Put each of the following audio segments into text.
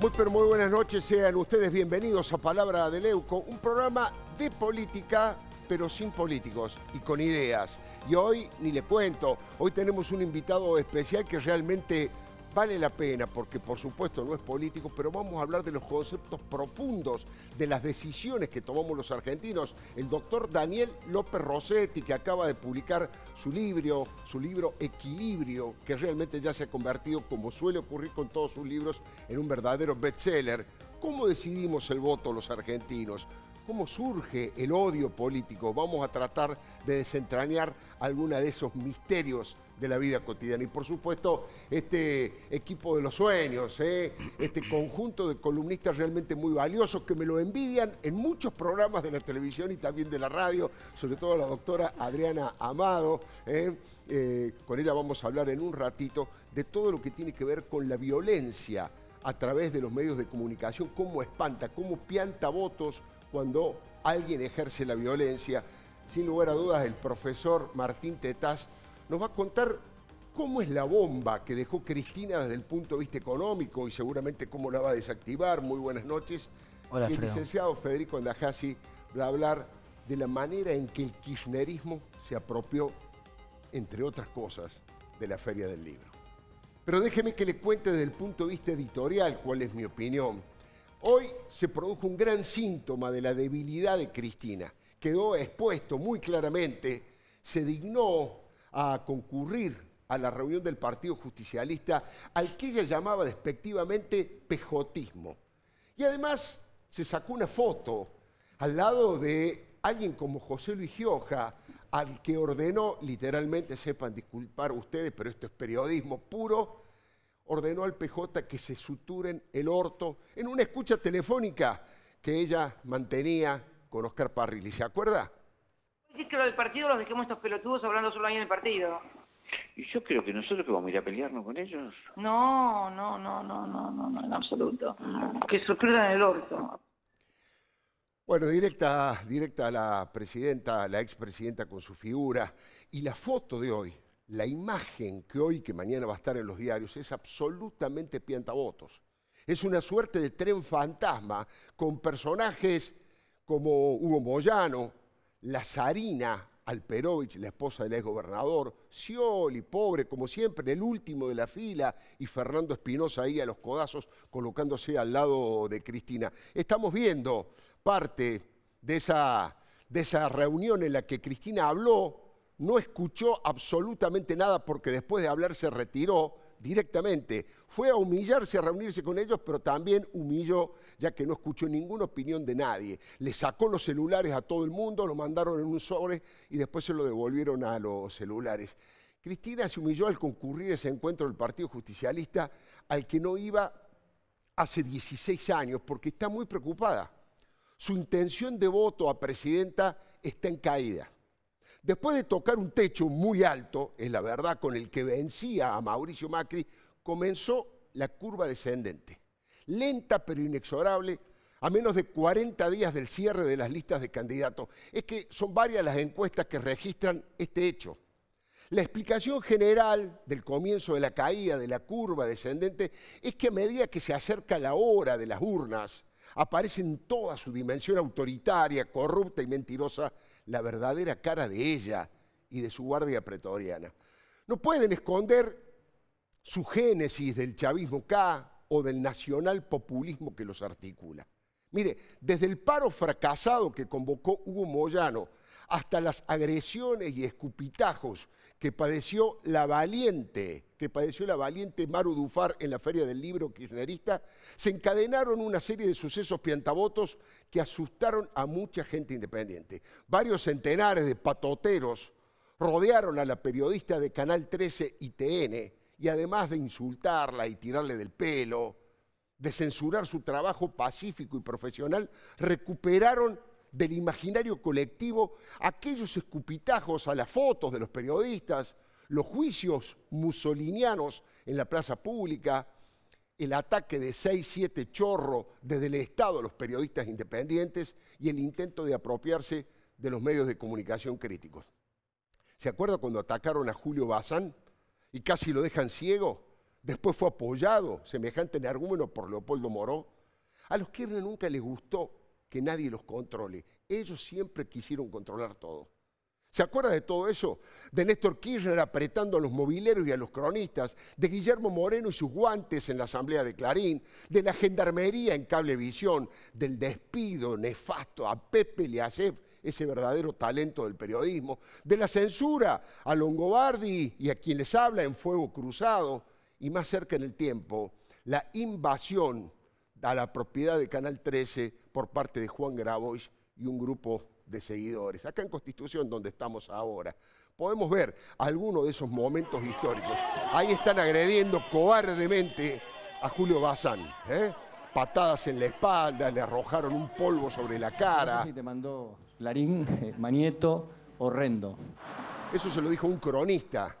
Muy pero muy buenas noches, sean ustedes bienvenidos a Palabra de Leuco, un programa de política pero sin políticos y con ideas. Y hoy ni le cuento, hoy tenemos un invitado especial que realmente vale la pena porque por supuesto no es político, pero vamos a hablar de los conceptos profundos, de las decisiones que tomamos los argentinos. El doctor Daniel López Rossetti, que acaba de publicar su libro, su libro Equilibrio, que realmente ya se ha convertido, como suele ocurrir con todos sus libros, en un verdadero bestseller. ¿Cómo decidimos el voto los argentinos? cómo surge el odio político. Vamos a tratar de desentrañar alguna de esos misterios de la vida cotidiana. Y por supuesto, este equipo de los sueños, ¿eh? este conjunto de columnistas realmente muy valiosos que me lo envidian en muchos programas de la televisión y también de la radio, sobre todo la doctora Adriana Amado. ¿eh? Eh, con ella vamos a hablar en un ratito de todo lo que tiene que ver con la violencia a través de los medios de comunicación, cómo espanta, cómo pianta votos cuando alguien ejerce la violencia. Sin lugar a dudas, el profesor Martín Tetaz nos va a contar cómo es la bomba que dejó Cristina desde el punto de vista económico y seguramente cómo la va a desactivar. Muy buenas noches. el licenciado Federico Andajasi va a hablar de la manera en que el kirchnerismo se apropió, entre otras cosas, de la Feria del Libro. Pero déjeme que le cuente desde el punto de vista editorial cuál es mi opinión. Hoy se produjo un gran síntoma de la debilidad de Cristina. Quedó expuesto muy claramente, se dignó a concurrir a la reunión del Partido Justicialista, al que ella llamaba despectivamente pejotismo. Y además se sacó una foto al lado de alguien como José Luis Gioja, al que ordenó, literalmente, sepan disculpar ustedes, pero esto es periodismo puro, ordenó al PJ que se suturen el orto en una escucha telefónica que ella mantenía con Oscar Parrilli. ¿Se acuerda? Es que lo del partido los dejemos estos pelotudos hablando solo ahí en el partido? Y yo creo que nosotros que vamos a ir a pelearnos con ellos. No, no, no, no, no, no, no en absoluto. Que se en el orto. Bueno, directa, directa a la presidenta, la ex presidenta con su figura y la foto de hoy, la imagen que hoy, que mañana va a estar en los diarios, es absolutamente piantavotos. Es una suerte de tren fantasma con personajes como Hugo Moyano, la zarina Alperovich, la esposa del ex exgobernador, Scioli, pobre, como siempre, el último de la fila, y Fernando Espinosa ahí a los codazos colocándose al lado de Cristina. Estamos viendo parte de esa, de esa reunión en la que Cristina habló, no escuchó absolutamente nada porque después de hablar se retiró, directamente. Fue a humillarse, a reunirse con ellos, pero también humilló, ya que no escuchó ninguna opinión de nadie. Le sacó los celulares a todo el mundo, lo mandaron en un sobre y después se lo devolvieron a los celulares. Cristina se humilló al concurrir ese encuentro del Partido Justicialista al que no iba hace 16 años porque está muy preocupada. Su intención de voto a presidenta está en caída. Después de tocar un techo muy alto, es la verdad, con el que vencía a Mauricio Macri, comenzó la curva descendente, lenta pero inexorable, a menos de 40 días del cierre de las listas de candidatos. Es que son varias las encuestas que registran este hecho. La explicación general del comienzo de la caída de la curva descendente es que a medida que se acerca la hora de las urnas, aparece en toda su dimensión autoritaria, corrupta y mentirosa la verdadera cara de ella y de su guardia pretoriana. No pueden esconder su génesis del chavismo K o del nacional populismo que los articula. Mire, desde el paro fracasado que convocó Hugo Moyano hasta las agresiones y escupitajos que padeció la valiente, que padeció la valiente Maru Dufar en la Feria del Libro Kirchnerista, se encadenaron una serie de sucesos piantabotos que asustaron a mucha gente independiente. Varios centenares de patoteros rodearon a la periodista de Canal 13 y TN y además de insultarla y tirarle del pelo, de censurar su trabajo pacífico y profesional, recuperaron del imaginario colectivo aquellos escupitajos a las fotos de los periodistas, los juicios musolinianos en la plaza pública, el ataque de 6-7 chorro desde el Estado a los periodistas independientes y el intento de apropiarse de los medios de comunicación críticos. ¿Se acuerda cuando atacaron a Julio Bazán y casi lo dejan ciego? Después fue apoyado semejante argumento, por Leopoldo Moró. A los Kirchner nunca les gustó que nadie los controle. Ellos siempre quisieron controlar todo. ¿Se acuerda de todo eso? De Néstor Kirchner apretando a los mobileros y a los cronistas, de Guillermo Moreno y sus guantes en la Asamblea de Clarín, de la Gendarmería en Cablevisión, del despido nefasto a Pepe Liayev, ese verdadero talento del periodismo, de la censura a Longobardi y a quien les habla en Fuego Cruzado, y más cerca en el tiempo, la invasión a la propiedad de Canal 13 por parte de Juan Grabois y un grupo de seguidores. Acá en Constitución, donde estamos ahora, podemos ver algunos de esos momentos históricos. Ahí están agrediendo cobardemente a Julio Bazán. ¿eh? Patadas en la espalda, le arrojaron un polvo sobre la cara. Y te mandó Larín, eh, Manieto, horrendo. Eso se lo dijo un cronista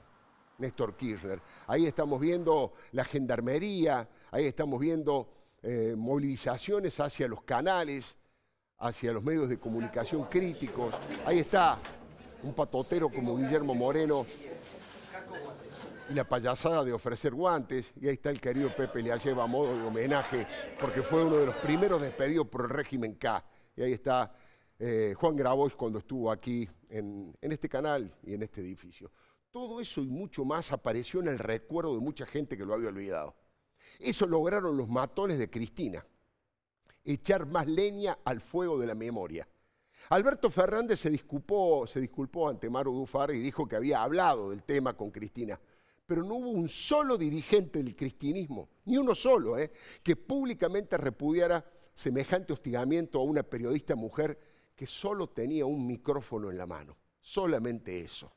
Néstor Kirchner. Ahí estamos viendo la gendarmería, ahí estamos viendo eh, movilizaciones hacia los canales, hacia los medios de comunicación críticos. Ahí está un patotero como Guillermo Moreno y la payasada de ofrecer guantes. Y ahí está el querido Pepe le lleva a modo de homenaje porque fue uno de los primeros despedidos por el régimen K. Y ahí está eh, Juan Grabois cuando estuvo aquí en este canal y en este edificio. Todo eso y mucho más apareció en el recuerdo de mucha gente que lo había olvidado. Eso lograron los matones de Cristina, echar más leña al fuego de la memoria. Alberto Fernández se disculpó, se disculpó ante Maru Dufar y dijo que había hablado del tema con Cristina, pero no hubo un solo dirigente del cristinismo, ni uno solo, eh, que públicamente repudiara semejante hostigamiento a una periodista mujer que solo tenía un micrófono en la mano, solamente eso.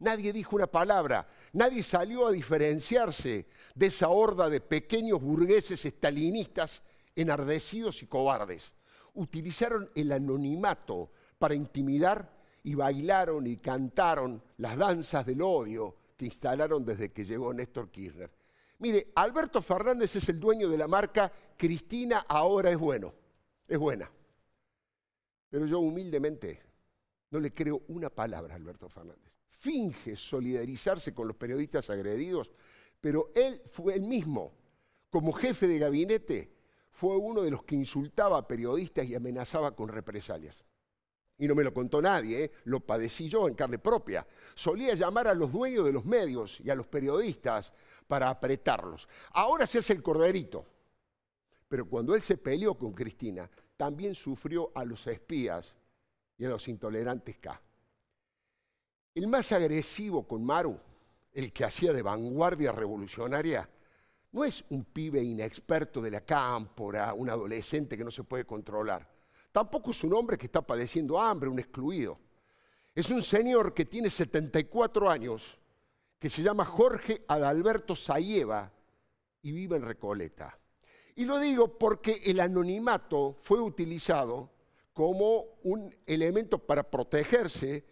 Nadie dijo una palabra, nadie salió a diferenciarse de esa horda de pequeños burgueses estalinistas enardecidos y cobardes. Utilizaron el anonimato para intimidar y bailaron y cantaron las danzas del odio que instalaron desde que llegó Néstor Kirchner. Mire, Alberto Fernández es el dueño de la marca Cristina ahora es bueno, es buena. Pero yo humildemente no le creo una palabra a Alberto Fernández finge solidarizarse con los periodistas agredidos, pero él fue el mismo, como jefe de gabinete, fue uno de los que insultaba a periodistas y amenazaba con represalias. Y no me lo contó nadie, ¿eh? lo padecí yo en carne propia. Solía llamar a los dueños de los medios y a los periodistas para apretarlos. Ahora se hace el corderito. Pero cuando él se peleó con Cristina, también sufrió a los espías y a los intolerantes K. El más agresivo con Maru, el que hacía de vanguardia revolucionaria, no es un pibe inexperto de la cámpora, un adolescente que no se puede controlar. Tampoco es un hombre que está padeciendo hambre, un excluido. Es un señor que tiene 74 años, que se llama Jorge Adalberto Sayeva y vive en Recoleta. Y lo digo porque el anonimato fue utilizado como un elemento para protegerse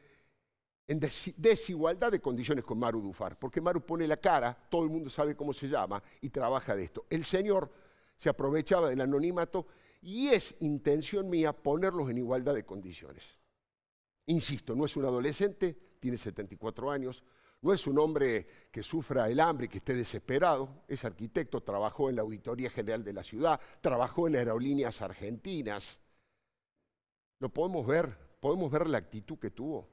en desigualdad de condiciones con Maru Dufar, porque Maru pone la cara, todo el mundo sabe cómo se llama y trabaja de esto. El señor se aprovechaba del anonimato y es intención mía ponerlos en igualdad de condiciones. Insisto, no es un adolescente, tiene 74 años, no es un hombre que sufra el hambre, que esté desesperado, es arquitecto, trabajó en la Auditoría General de la Ciudad, trabajó en aerolíneas argentinas. Lo podemos ver, podemos ver la actitud que tuvo.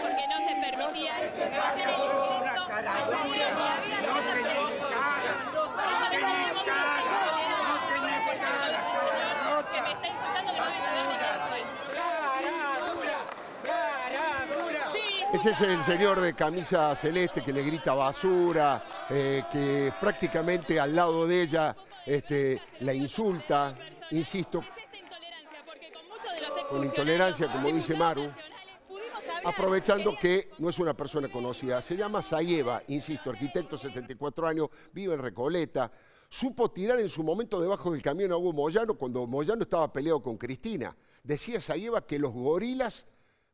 porque no se permitía Ese es el señor de camisa celeste que le grita basura, eh, que prácticamente al lado de ella este, la insulta, insisto. Con intolerancia, como dice Maru aprovechando que no es una persona conocida. Se llama Sayeva, insisto, arquitecto, 74 años, vive en Recoleta. Supo tirar en su momento debajo del camión a Hugo Moyano cuando Moyano estaba peleado con Cristina. Decía Sayeva que los gorilas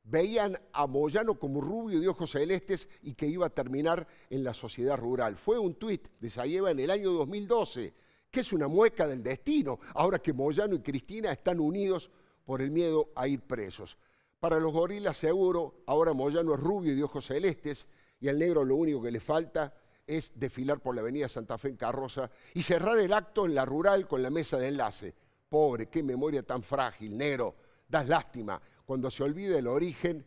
veían a Moyano como rubio de ojos celestes y que iba a terminar en la sociedad rural. Fue un tuit de Sayeva en el año 2012, que es una mueca del destino, ahora que Moyano y Cristina están unidos por el miedo a ir presos. Para los gorilas seguro, ahora Moyano es rubio y de ojos celestes, y al negro lo único que le falta es desfilar por la avenida Santa Fe en carroza y cerrar el acto en la rural con la mesa de enlace. Pobre, qué memoria tan frágil, negro, das lástima. Cuando se olvida el origen,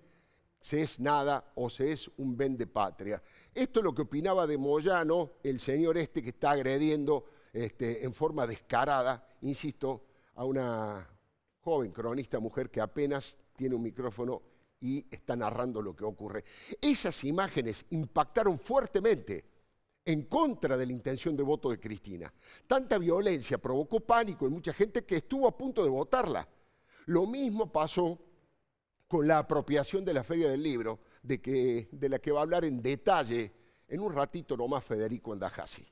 se es nada o se es un ven de patria. Esto es lo que opinaba de Moyano, el señor este que está agrediendo este, en forma descarada, insisto, a una joven cronista mujer que apenas tiene un micrófono y está narrando lo que ocurre. Esas imágenes impactaron fuertemente en contra de la intención de voto de Cristina. Tanta violencia provocó pánico en mucha gente que estuvo a punto de votarla. Lo mismo pasó con la apropiación de la Feria del Libro, de, que, de la que va a hablar en detalle en un ratito nomás Federico Andajasi.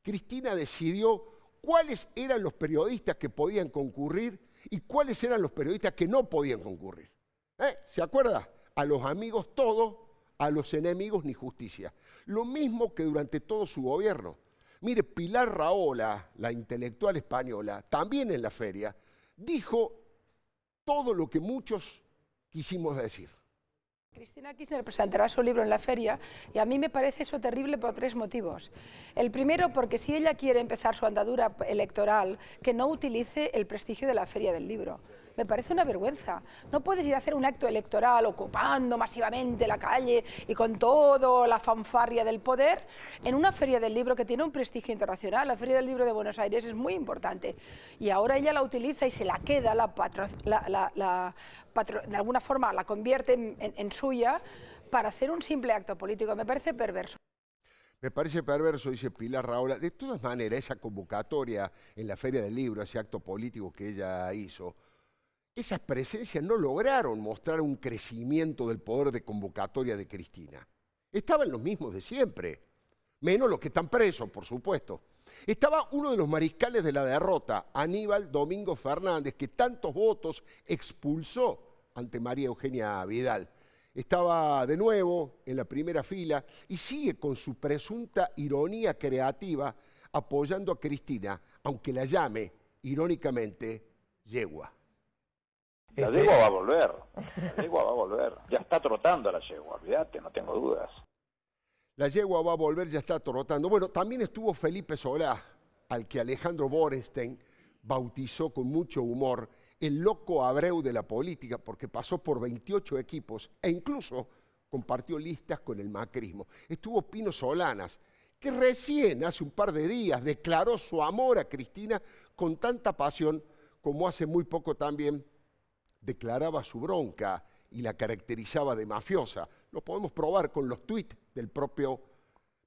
Cristina decidió cuáles eran los periodistas que podían concurrir ¿Y cuáles eran los periodistas que no podían concurrir? ¿Eh? ¿Se acuerda? A los amigos todo, a los enemigos ni justicia. Lo mismo que durante todo su gobierno. Mire, Pilar Raola, la intelectual española, también en la feria, dijo todo lo que muchos quisimos decir. Cristina Kirchner presentará su libro en la feria y a mí me parece eso terrible por tres motivos. El primero, porque si ella quiere empezar su andadura electoral, que no utilice el prestigio de la feria del libro me parece una vergüenza. No puedes ir a hacer un acto electoral ocupando masivamente la calle y con todo la fanfarria del poder en una feria del libro que tiene un prestigio internacional. La feria del libro de Buenos Aires es muy importante y ahora ella la utiliza y se la queda, la, de alguna forma la convierte en, suya para hacer un simple acto político. Me parece perverso. Me parece perverso, dice Pilar Raola. De todas maneras, esa convocatoria en la Feria del Libro, ese acto político que ella hizo, esas presencias no lograron mostrar un crecimiento del poder de convocatoria de Cristina. Estaban los mismos de siempre, menos los que están presos, por supuesto. Estaba uno de los mariscales de la derrota, Aníbal Domingo Fernández, que tantos votos expulsó ante María Eugenia Vidal. Estaba de nuevo en la primera fila y sigue con su presunta ironía creativa apoyando a Cristina, aunque la llame irónicamente yegua. La eh, yegua eh. va a volver, la yegua va a volver. Ya está trotando la yegua, olvídate, no tengo dudas. La yegua va a volver, ya está trotando. Bueno, también estuvo Felipe Solá, al que Alejandro Borenstein bautizó con mucho humor el loco Abreu de la política, porque pasó por 28 equipos e incluso compartió listas con el macrismo. Estuvo Pino Solanas, que recién hace un par de días declaró su amor a Cristina con tanta pasión como hace muy poco también declaraba su bronca y la caracterizaba de mafiosa. Lo podemos probar con los tuits del propio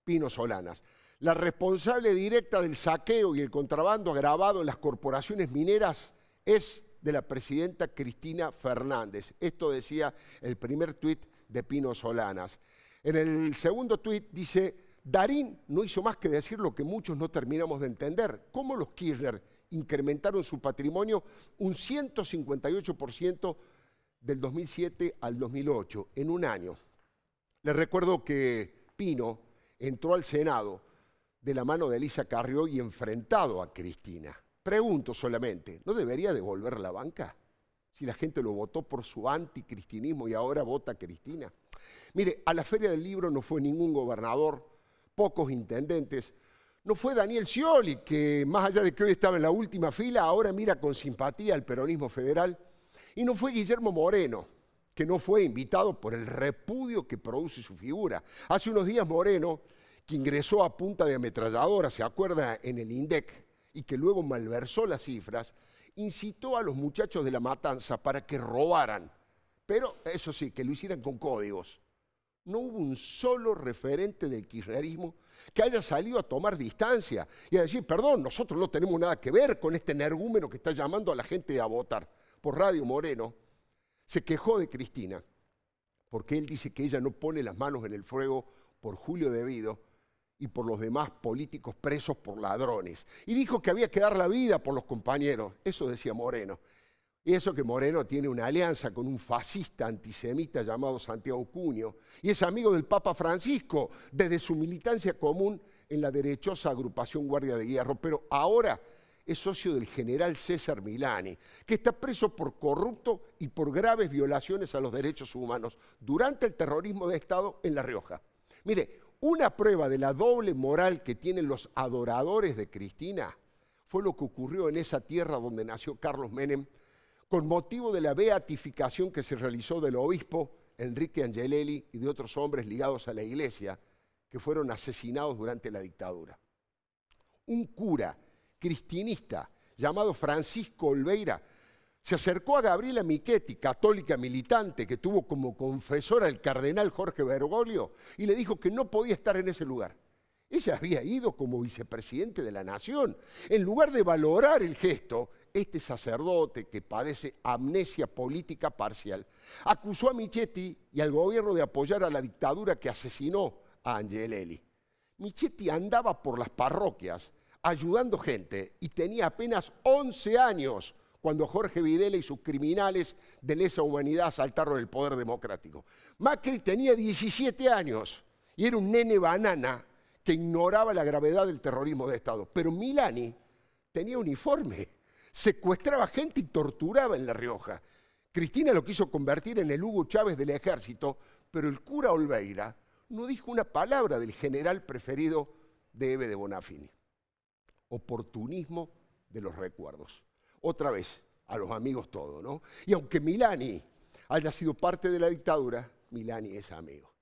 Pino Solanas. La responsable directa del saqueo y el contrabando agravado en las corporaciones mineras es de la presidenta Cristina Fernández. Esto decía el primer tuit de Pino Solanas. En el segundo tuit dice, Darín no hizo más que decir lo que muchos no terminamos de entender. ¿Cómo los Kirchner incrementaron su patrimonio un 158% del 2007 al 2008, en un año. Les recuerdo que Pino entró al Senado de la mano de Elisa Carrió y enfrentado a Cristina. Pregunto solamente, ¿no debería devolver la banca? Si la gente lo votó por su anticristinismo y ahora vota Cristina. Mire, a la Feria del Libro no fue ningún gobernador, pocos intendentes, no fue Daniel Scioli que, más allá de que hoy estaba en la última fila, ahora mira con simpatía al peronismo federal. Y no fue Guillermo Moreno, que no fue invitado por el repudio que produce su figura. Hace unos días Moreno, que ingresó a punta de ametralladora, se acuerda, en el INDEC, y que luego malversó las cifras, incitó a los muchachos de la matanza para que robaran. Pero eso sí, que lo hicieran con códigos. No hubo un solo referente del kirchnerismo que haya salido a tomar distancia y a decir, perdón, nosotros no tenemos nada que ver con este energúmeno que está llamando a la gente a votar. Por Radio Moreno se quejó de Cristina, porque él dice que ella no pone las manos en el fuego por Julio Vido y por los demás políticos presos por ladrones. Y dijo que había que dar la vida por los compañeros. Eso decía Moreno. Y eso que Moreno tiene una alianza con un fascista antisemita llamado Santiago Cuño, y es amigo del Papa Francisco desde su militancia común en la derechosa agrupación Guardia de Hierro, pero ahora es socio del general César Milani, que está preso por corrupto y por graves violaciones a los derechos humanos durante el terrorismo de Estado en La Rioja. Mire, una prueba de la doble moral que tienen los adoradores de Cristina fue lo que ocurrió en esa tierra donde nació Carlos Menem con motivo de la beatificación que se realizó del obispo Enrique Angelelli y de otros hombres ligados a la iglesia que fueron asesinados durante la dictadura. Un cura cristinista llamado Francisco Olveira se acercó a Gabriela Michetti, católica militante que tuvo como confesora al cardenal Jorge Bergoglio, y le dijo que no podía estar en ese lugar. Ella había ido como vicepresidente de la nación. En lugar de valorar el gesto, este sacerdote que padece amnesia política parcial, acusó a Michetti y al gobierno de apoyar a la dictadura que asesinó a Angelelli. Michetti andaba por las parroquias ayudando gente y tenía apenas 11 años cuando Jorge Videla y sus criminales de lesa humanidad asaltaron el poder democrático. Macri tenía 17 años y era un nene banana que ignoraba la gravedad del terrorismo de Estado. Pero Milani tenía uniforme secuestraba gente y torturaba en La Rioja. Cristina lo quiso convertir en el Hugo Chávez del ejército, pero el cura Olveira no dijo una palabra del general preferido de Eve de Bonafini. Oportunismo de los recuerdos. Otra vez, a los amigos todos, ¿no? Y aunque Milani haya sido parte de la dictadura, Milani es amigo.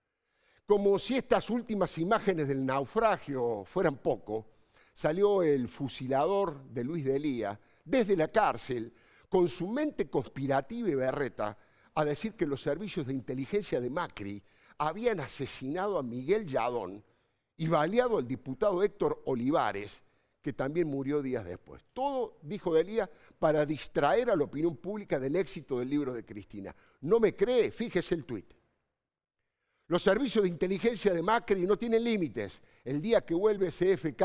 Como si estas últimas imágenes del naufragio fueran poco, salió el fusilador de Luis de Elía, desde la cárcel, con su mente conspirativa y berreta, a decir que los servicios de inteligencia de Macri habían asesinado a Miguel Yadón y baleado al diputado Héctor Olivares, que también murió días después. Todo, dijo Delía, para distraer a la opinión pública del éxito del libro de Cristina. No me cree, fíjese el tuit. Los servicios de inteligencia de Macri no tienen límites. El día que vuelve CFK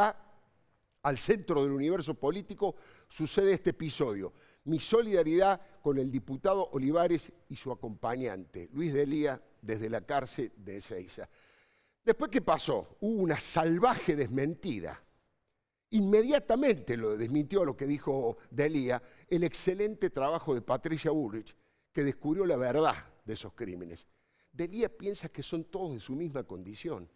al centro del universo político, sucede este episodio. Mi solidaridad con el diputado Olivares y su acompañante, Luis Delía, desde la cárcel de Ezeiza. Después, ¿qué pasó? Hubo una salvaje desmentida. Inmediatamente lo desmintió lo que dijo Delía, el excelente trabajo de Patricia Bullrich, que descubrió la verdad de esos crímenes. Delía piensa que son todos de su misma condición.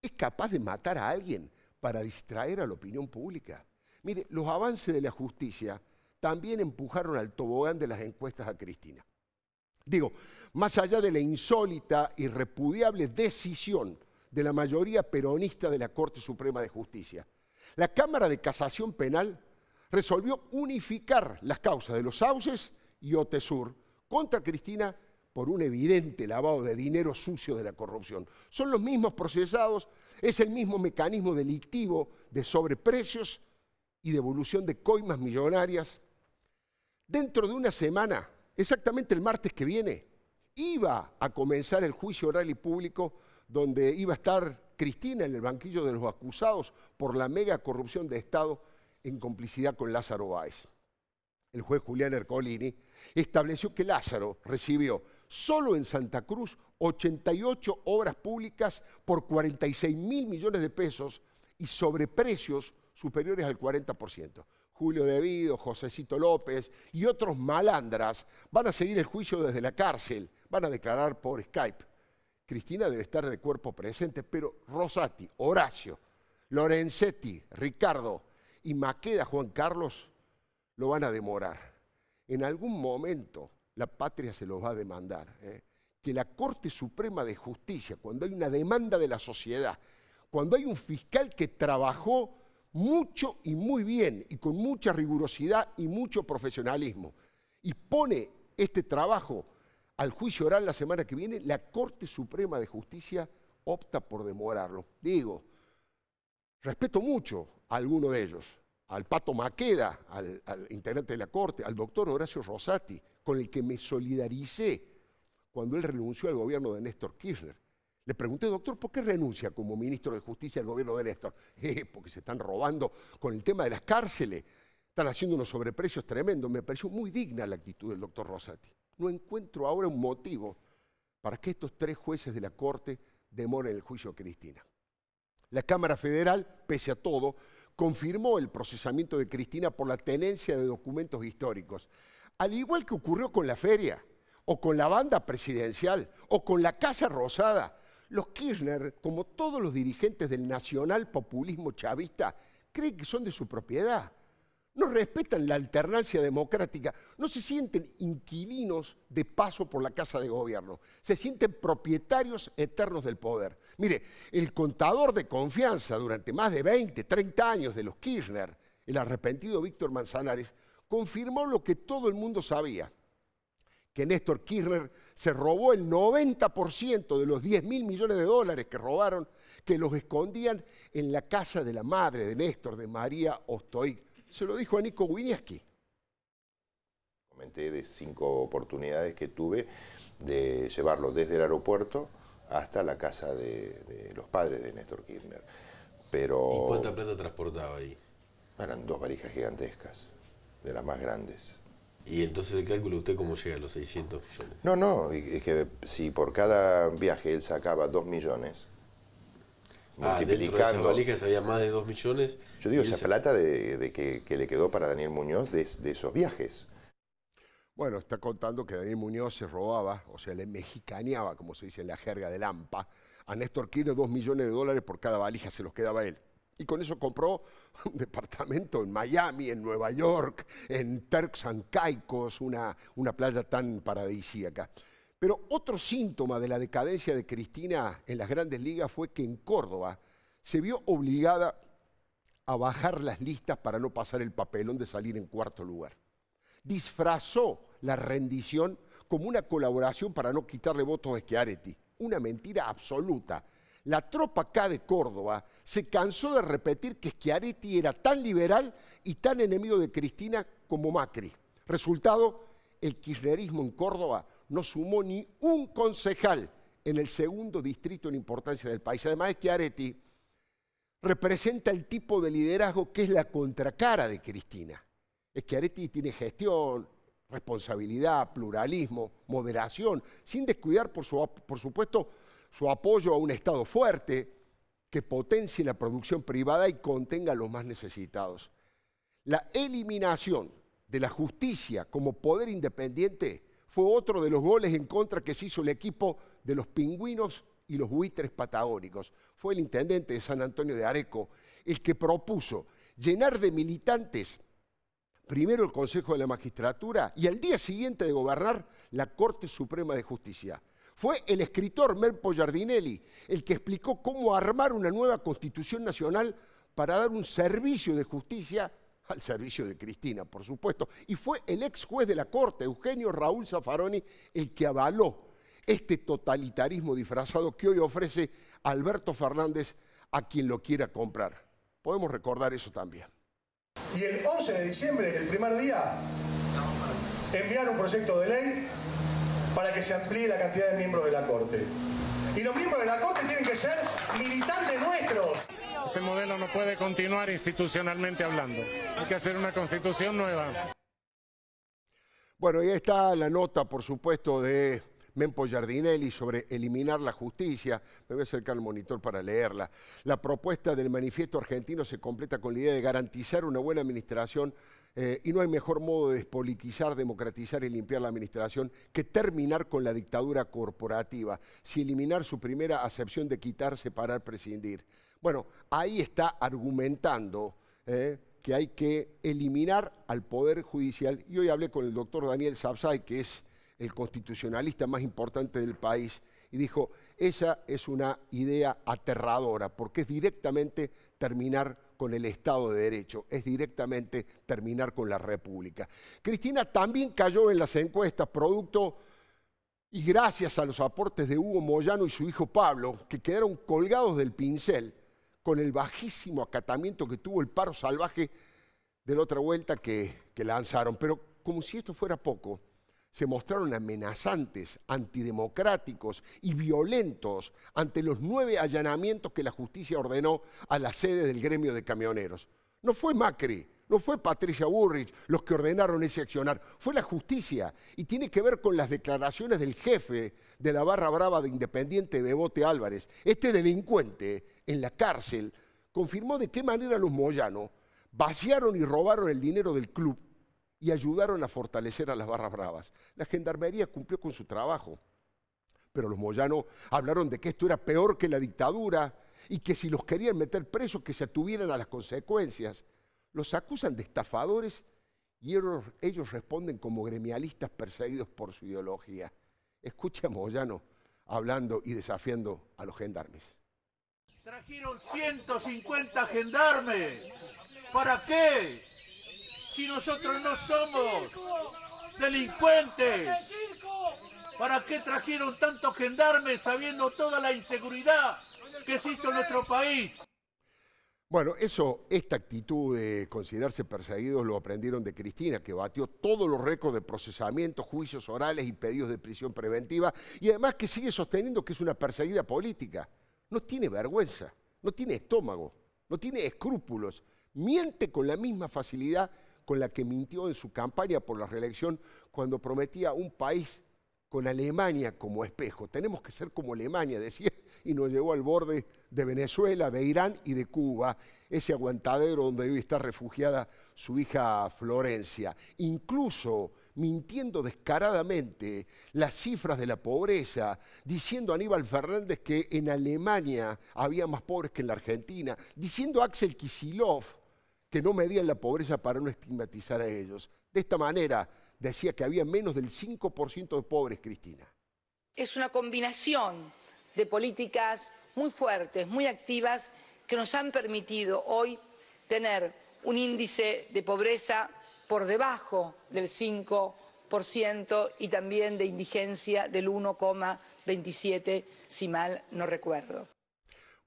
¿Es capaz de matar a alguien para distraer a la opinión pública. Mire, los avances de la justicia también empujaron al tobogán de las encuestas a Cristina. Digo, más allá de la insólita y repudiable decisión de la mayoría peronista de la Corte Suprema de Justicia, la Cámara de Casación Penal resolvió unificar las causas de los sauces y Otesur contra Cristina por un evidente lavado de dinero sucio de la corrupción. Son los mismos procesados, es el mismo mecanismo delictivo de sobreprecios y devolución de coimas millonarias. Dentro de una semana, exactamente el martes que viene, iba a comenzar el juicio oral y público donde iba a estar Cristina en el banquillo de los acusados por la mega corrupción de Estado en complicidad con Lázaro Báez. El juez Julián Ercolini estableció que Lázaro recibió solo en Santa Cruz 88 obras públicas por 46 mil millones de pesos y sobre precios superiores al 40%. Julio Devido, Josecito López y otros malandras van a seguir el juicio desde la cárcel, van a declarar por Skype. Cristina debe estar de cuerpo presente, pero Rosati, Horacio, Lorenzetti, Ricardo y Maqueda Juan Carlos lo van a demorar. En algún momento la patria se los va a demandar. ¿eh? Que la Corte Suprema de Justicia, cuando hay una demanda de la sociedad, cuando hay un fiscal que trabajó mucho y muy bien y con mucha rigurosidad y mucho profesionalismo, y pone este trabajo al juicio oral la semana que viene, la Corte Suprema de Justicia opta por demorarlo. Digo, respeto mucho a alguno de ellos, al Pato Maqueda, al, integrante de la Corte, al doctor Horacio Rosati, con el que me solidaricé cuando él renunció al gobierno de Néstor Kirchner. Le pregunté, doctor, ¿por qué renuncia como ministro de Justicia al gobierno de Néstor? Eh, porque se están robando con el tema de las cárceles, están haciendo unos sobreprecios tremendos. Me pareció muy digna la actitud del doctor Rosati. No encuentro ahora un motivo para que estos tres jueces de la Corte demoren el juicio a Cristina. La Cámara Federal, pese a todo, confirmó el procesamiento de Cristina por la tenencia de documentos históricos. Al igual que ocurrió con la feria, o con la banda presidencial, o con la Casa Rosada, los Kirchner, como todos los dirigentes del nacional populismo chavista, creen que son de su propiedad no respetan la alternancia democrática, no se sienten inquilinos de paso por la casa de gobierno, se sienten propietarios eternos del poder. Mire, el contador de confianza durante más de 20, 30 años de los Kirchner, el arrepentido Víctor Manzanares, confirmó lo que todo el mundo sabía, que Néstor Kirchner se robó el 90% de los 10 mil millones de dólares que robaron, que los escondían en la casa de la madre de Néstor, de María Ostoic se lo dijo a Nico Winiaski. Comenté de cinco oportunidades que tuve de llevarlo desde el aeropuerto hasta la casa de, los padres de Néstor Kirchner. Pero, ¿Y cuánta plata transportaba ahí? Eran dos varijas gigantescas, de las más grandes. ¿Y entonces el cálculo usted cómo llega a los 600 millones? No, no, es que si por cada viaje él sacaba 2 millones, multiplicando. Ah, había más de 2 millones. Yo digo, esa, plata de, que, le quedó para Daniel Muñoz de, esos viajes. Bueno, está contando que Daniel Muñoz se robaba, o sea, le mexicaneaba, como se dice en la jerga de Lampa, a Néstor Kirchner 2 millones de dólares por cada valija, se los quedaba él. Y con eso compró un departamento en Miami, en Nueva York, en Turks and Caicos, una, una playa tan paradisíaca. Pero otro síntoma de la decadencia de Cristina en las grandes ligas fue que en Córdoba se vio obligada a bajar las listas para no pasar el papelón de salir en cuarto lugar. Disfrazó la rendición como una colaboración para no quitarle votos a Schiaretti. Una mentira absoluta. La tropa acá de Córdoba se cansó de repetir que Schiaretti era tan liberal y tan enemigo de Cristina como Macri. Resultado, el kirchnerismo en Córdoba no sumó ni un concejal en el segundo distrito en importancia del país. Además, este Areti representa el tipo de liderazgo que es la contracara de Cristina. Areti tiene gestión, responsabilidad, pluralismo, moderación, sin descuidar, por, por supuesto, su apoyo a un Estado fuerte que potencie la producción privada y contenga a los más necesitados. La eliminación de la justicia como poder independiente fue otro de los goles en contra que se hizo el equipo de los pingüinos y los buitres patagónicos. Fue el intendente de San Antonio de Areco el que propuso llenar de militantes primero el Consejo de la Magistratura y al día siguiente de gobernar la Corte Suprema de Justicia. Fue el escritor Merpo Giardinelli el que explicó cómo armar una nueva constitución nacional para dar un servicio de justicia al servicio de Cristina, por supuesto. Y fue el ex juez de la Corte, Eugenio Raúl Zaffaroni, el que avaló este totalitarismo disfrazado que hoy ofrece Alberto Fernández a quien lo quiera comprar. Podemos recordar eso también. Y el 11 de diciembre, el primer día, enviaron un proyecto de ley para que se amplíe la cantidad de miembros de la Corte. Y los miembros de la Corte tienen que ser militantes nuestros. Este modelo no puede continuar institucionalmente hablando. Hay que hacer una constitución nueva. Bueno, y ahí está la nota, por supuesto, de Mempo Giardinelli sobre eliminar la justicia. Me voy a acercar al monitor para leerla. La propuesta del manifiesto argentino se completa con la idea de garantizar una buena administración eh, y no hay mejor modo de despolitizar, democratizar y limpiar la administración que terminar con la dictadura corporativa, si eliminar su primera acepción de quitar, separar, prescindir. Bueno, ahí está argumentando ¿eh? que hay que eliminar al Poder Judicial. Y hoy hablé con el doctor Daniel Sabsay, que es el constitucionalista más importante del país, y dijo, esa es una idea aterradora, porque es directamente terminar con el Estado de Derecho, es directamente terminar con la República. Cristina también cayó en las encuestas, producto y gracias a los aportes de Hugo Moyano y su hijo Pablo, que quedaron colgados del pincel con el bajísimo acatamiento que tuvo el paro salvaje de la otra vuelta que, lanzaron. Pero como si esto fuera poco, se mostraron amenazantes, antidemocráticos y violentos ante los nueve allanamientos que la justicia ordenó a la sede del gremio de camioneros. No fue Macri no fue Patricia Burrich los que ordenaron ese accionar, fue la justicia y tiene que ver con las declaraciones del jefe de la barra brava de Independiente Bebote Álvarez. Este delincuente en la cárcel confirmó de qué manera los Moyano vaciaron y robaron el dinero del club y ayudaron a fortalecer a las barras bravas. La gendarmería cumplió con su trabajo, pero los Moyano hablaron de que esto era peor que la dictadura y que si los querían meter presos que se atuvieran a las consecuencias los acusan de estafadores y ellos responden como gremialistas perseguidos por su ideología. Escucha a Moyano hablando y desafiando a los gendarmes. Trajeron 150 gendarmes. ¿Para qué? Si nosotros no somos delincuentes. ¿Para qué trajeron tantos gendarmes sabiendo toda la inseguridad que existe en nuestro país? Bueno, eso, esta actitud de considerarse perseguidos lo aprendieron de Cristina, que batió todos los récords de procesamiento, juicios orales y pedidos de prisión preventiva, y además que sigue sosteniendo que es una perseguida política. No tiene vergüenza, no tiene estómago, no tiene escrúpulos, miente con la misma facilidad con la que mintió en su campaña por la reelección cuando prometía un país con Alemania como espejo. Tenemos que ser como Alemania, decía, y nos llevó al borde de Venezuela, de Irán y de Cuba, ese aguantadero donde hoy está refugiada su hija Florencia. Incluso mintiendo descaradamente las cifras de la pobreza, diciendo a Aníbal Fernández que en Alemania había más pobres que en la Argentina, diciendo Axel Kisilov que no medían la pobreza para no estigmatizar a ellos. De esta manera decía que había menos del 5% de pobres, Cristina. Es una combinación de políticas muy fuertes, muy activas, que nos han permitido hoy tener un índice de pobreza por debajo del 5% y también de indigencia del 1,27, si mal no recuerdo.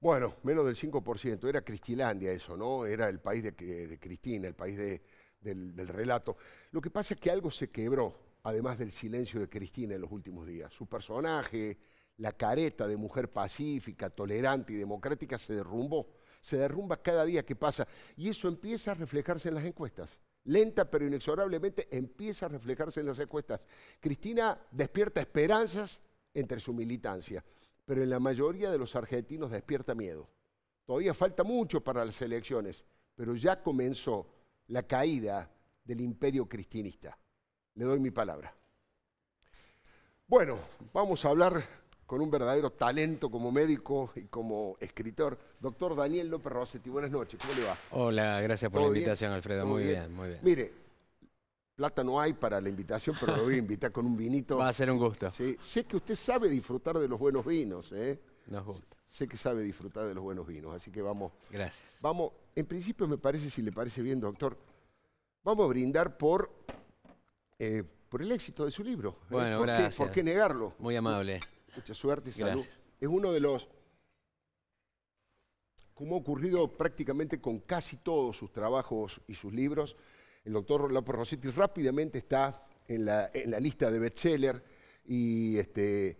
Bueno, menos del 5%, era Cristilandia eso, ¿no? Era el país de, Cristina, el país de, del, relato. Lo que pasa es que algo se quebró, además del silencio de Cristina en los últimos días. Su personaje, la careta de mujer pacífica, tolerante y democrática se derrumbó, se derrumba cada día que pasa y eso empieza a reflejarse en las encuestas. Lenta pero inexorablemente empieza a reflejarse en las encuestas. Cristina despierta esperanzas entre su militancia, pero en la mayoría de los argentinos despierta miedo. Todavía falta mucho para las elecciones, pero ya comenzó la caída del imperio cristinista. Le doy mi palabra. Bueno, vamos a hablar con un verdadero talento como médico y como escritor, doctor Daniel López Rossetti. Buenas noches, ¿cómo le va? Hola, gracias por la invitación, Alfredo. Muy bien? muy bien. Mire, plata no hay para la invitación, pero lo voy a invitar con un vinito. Va a ser un gusto. sé que usted sabe disfrutar de los buenos vinos, ¿eh? Sé que sabe disfrutar de los buenos vinos, así que vamos. Gracias. Vamos, en principio me parece, si le parece bien, doctor, vamos a brindar por, eh, por el éxito de su libro. Eh, bueno, gracias. Qué, ¿Por qué negarlo? Muy amable. Mucha suerte y salud. Es uno de los como ha ocurrido prácticamente con casi todos sus trabajos y sus libros, el doctor López Rossetti rápidamente está en la, lista de bestseller y este,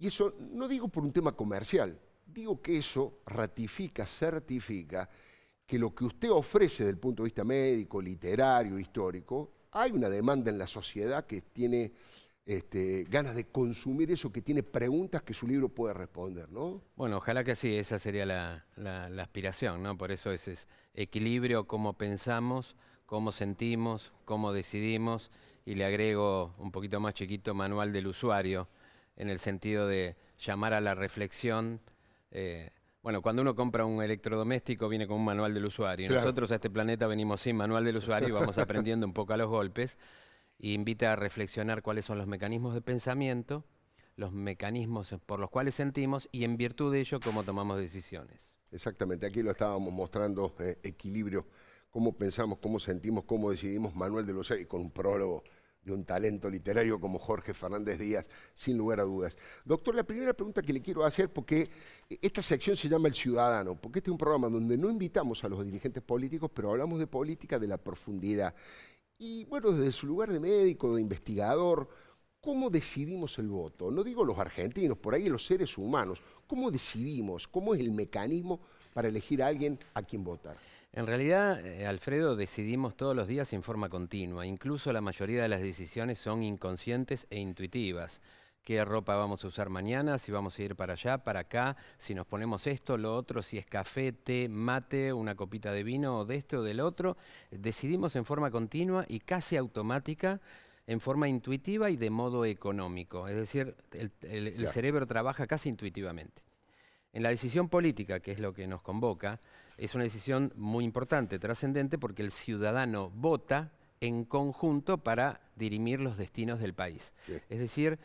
y eso no digo por un tema comercial, digo que eso ratifica, certifica que lo que usted ofrece desde el punto de vista médico, literario, histórico, hay una demanda en la sociedad que tiene este, ganas de consumir eso, que tiene preguntas que su libro puede responder, ¿no? Bueno, ojalá que así, esa sería la, aspiración, ¿no? Por eso ese es equilibrio, cómo pensamos, cómo sentimos, cómo decidimos, y le agrego un poquito más chiquito manual del usuario, en el sentido de llamar a la reflexión. Eh, bueno, cuando uno compra un electrodoméstico viene con un manual del usuario. Nosotros a este planeta venimos sin manual del usuario y vamos aprendiendo un poco a los golpes. E invita a reflexionar cuáles son los mecanismos de pensamiento, los mecanismos por los cuales sentimos y en virtud de ello cómo tomamos decisiones. Exactamente, aquí lo estábamos mostrando, eh, equilibrio, cómo pensamos, cómo sentimos, cómo decidimos, manual del usuario y con un prólogo de un talento literario como Jorge Fernández Díaz, sin lugar a dudas. Doctor, la primera pregunta que le quiero hacer, porque eh, esta sección se llama El Ciudadano, porque este es un programa donde no invitamos a los dirigentes políticos, pero hablamos de política de la profundidad. Y bueno, desde su lugar de médico, de investigador, ¿cómo decidimos el voto? No digo los argentinos, por ahí los seres humanos. ¿Cómo decidimos? ¿Cómo es el mecanismo para elegir a alguien a quien votar? En realidad, eh, Alfredo, decidimos todos los días en forma continua. Incluso la mayoría de las decisiones son inconscientes e intuitivas. ¿Qué ropa vamos a usar mañana? Si vamos a ir para allá, para acá, si nos ponemos esto, lo otro, si es café, té, mate, una copita de vino o de esto, o del otro. Decidimos en forma continua y casi automática en forma intuitiva y de modo económico. Es decir, el, cerebro trabaja casi intuitivamente. En la decisión política, que es lo que nos convoca, es una decisión muy importante, trascendente, porque el ciudadano vota en conjunto para dirimir los destinos del país. Es decir,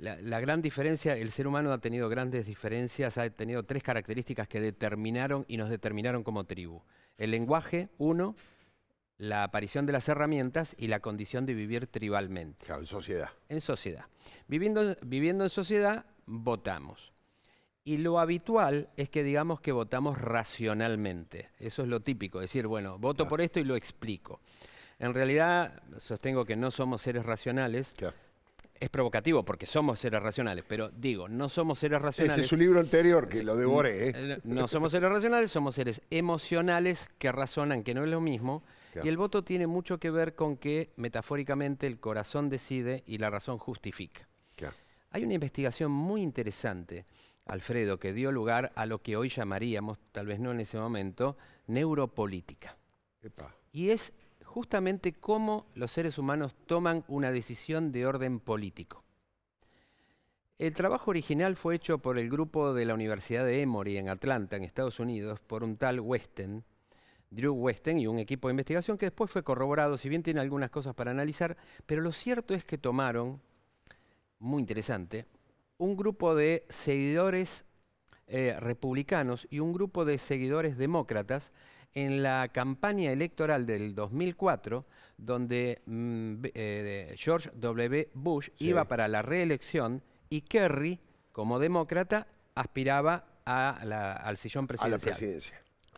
la, gran diferencia, el ser humano ha tenido grandes diferencias, ha tenido tres características que determinaron y nos determinaron como tribu. El lenguaje, uno, la aparición de las herramientas y la condición de vivir tribalmente. en sociedad. En sociedad. Viviendo, viviendo en sociedad, votamos. Y lo habitual es que digamos que votamos racionalmente. Eso es lo típico, decir, bueno, voto por esto y lo explico. En realidad, sostengo que no somos seres racionales. Es provocativo porque somos seres racionales, pero digo, no somos seres racionales. Ese es su libro anterior que lo devoré. ¿eh? No somos seres racionales, somos seres emocionales que razonan que no es lo mismo. Y el voto tiene mucho que ver con que metafóricamente el corazón decide y la razón justifica. Hay una investigación muy interesante Alfredo, que dio lugar a lo que hoy llamaríamos, tal vez no en ese momento, neuropolítica. Y es justamente cómo los seres humanos toman una decisión de orden político. El trabajo original fue hecho por el grupo de la Universidad de Emory en Atlanta, en Estados Unidos, por un tal Westen, Drew Weston, y un equipo de investigación que después fue corroborado, si bien tiene algunas cosas para analizar, pero lo cierto es que tomaron, muy interesante, un grupo de seguidores eh, republicanos y un grupo de seguidores demócratas en la campaña electoral del 2004, donde mm, eh, George W. Bush iba para la reelección y Kerry, como demócrata, aspiraba a al sillón presidencial.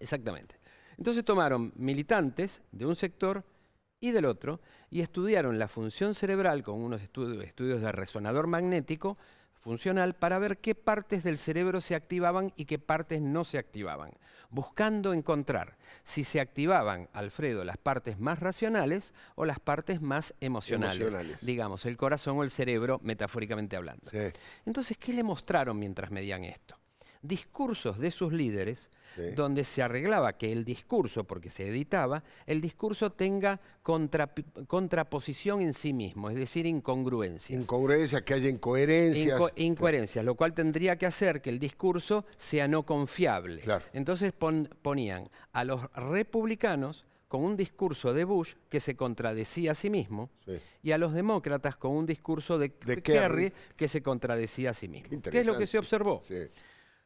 Exactamente. Entonces tomaron militantes de un sector y del otro y estudiaron la función cerebral con unos estudios de resonador magnético funcional para ver qué partes del cerebro se activaban y qué partes no se activaban, buscando encontrar si se activaban, Alfredo, las partes más racionales o las partes más emocionales, digamos, el corazón o el cerebro, metafóricamente hablando. Entonces, ¿qué le mostraron mientras medían esto? discursos de sus líderes, donde se arreglaba que el discurso, porque se editaba, el discurso tenga contraposición en sí mismo, es decir, incongruencias. Incongruencias, que haya incoherencias. incoherencias, lo cual tendría que hacer que el discurso sea no confiable. Entonces ponían a los republicanos con un discurso de Bush que se contradecía a sí mismo y a los demócratas con un discurso de, Kerry. que se contradecía a sí mismo. ¿Qué es lo que se observó? Sí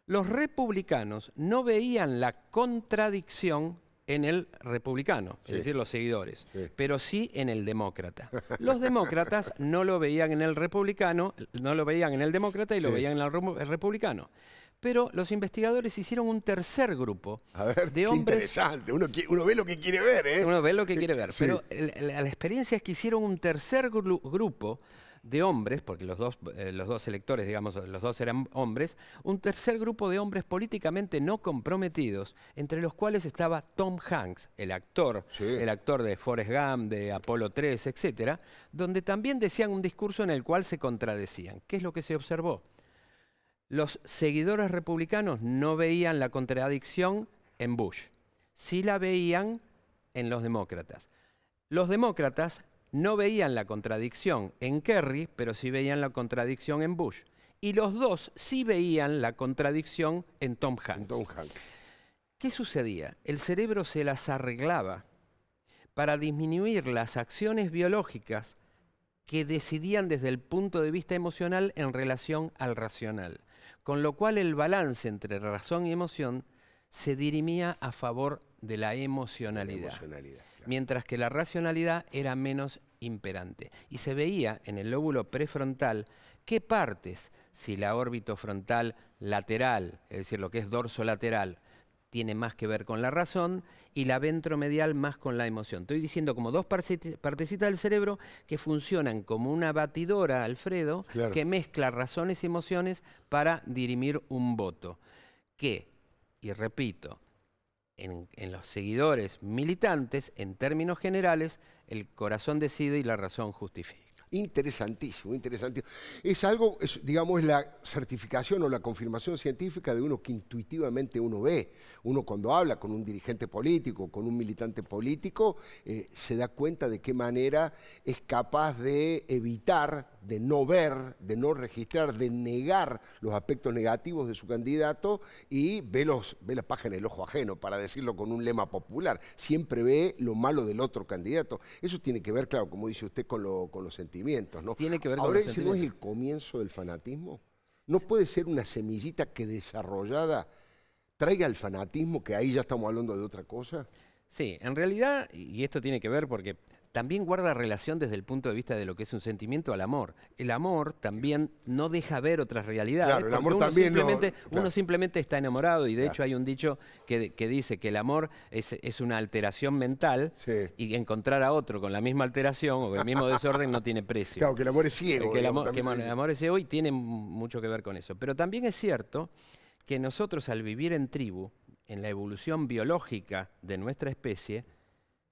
los republicanos no veían la contradicción en el republicano, es decir, los seguidores, pero sí en el demócrata. Los demócratas no lo veían en el republicano, no lo veían en el demócrata y lo veían en el republicano. Pero los investigadores hicieron un tercer grupo A ver, de hombres. interesante, uno, ve lo que quiere ver, ¿eh? Uno ve lo que quiere ver, pero la, experiencia es que hicieron un tercer grupo de hombres, porque los dos, eh, los dos electores, digamos, los dos eran hombres, un tercer grupo de hombres políticamente no comprometidos, entre los cuales estaba Tom Hanks, el actor, el actor de Forrest Gump, de Apolo 3, etcétera, donde también decían un discurso en el cual se contradecían. ¿Qué es lo que se observó? Los seguidores republicanos no veían la contradicción en Bush, sí la veían en los demócratas. Los demócratas no veían la contradicción en Kerry, pero sí veían la contradicción en Bush. Y los dos sí veían la contradicción en Tom Hanks. ¿Qué sucedía? El cerebro se las arreglaba para disminuir las acciones biológicas que decidían desde el punto de vista emocional en relación al racional. Con lo cual el balance entre razón y emoción se dirimía a favor de La emocionalidad mientras que la racionalidad era menos imperante. Y se veía en el lóbulo prefrontal qué partes, si la órbito frontal lateral, es decir, lo que es dorso lateral, tiene más que ver con la razón y la ventromedial más con la emoción. Estoy diciendo como dos partecitas del cerebro que funcionan como una batidora, Alfredo, que mezcla razones y emociones para dirimir un voto. Que, y repito, en, los seguidores militantes, en términos generales, el corazón decide y la razón justifica. Interesantísimo, interesantísimo. Es algo, digamos, es, la certificación o la confirmación científica de uno que intuitivamente uno ve. Uno cuando habla con un dirigente político, con un militante político, eh, se da cuenta de qué manera es capaz de evitar de no ver, de no registrar, de negar los aspectos negativos de su candidato y ve, los, la página en el ojo ajeno, para decirlo con un lema popular. Siempre ve lo malo del otro candidato. Eso tiene que ver, claro, como dice usted, con, con los sentimientos. ¿no? Tiene que ver Ahora, con los no es el comienzo del fanatismo. No puede ser una semillita que desarrollada traiga el fanatismo, que ahí ya estamos hablando de otra cosa. Sí, en realidad, y esto tiene que ver porque también guarda relación desde el punto de vista de lo que es un sentimiento al amor. El amor también no deja ver otras realidades. Claro, el amor también simplemente, no, Uno simplemente está enamorado y de hecho hay un dicho que, dice que el amor es, una alteración mental y encontrar a otro con la misma alteración o con el mismo desorden no tiene precio. Claro, que el amor es ciego. que el amor es ciego y tiene mucho que ver con eso. Pero también es cierto que nosotros al vivir en tribu, en la evolución biológica de nuestra especie,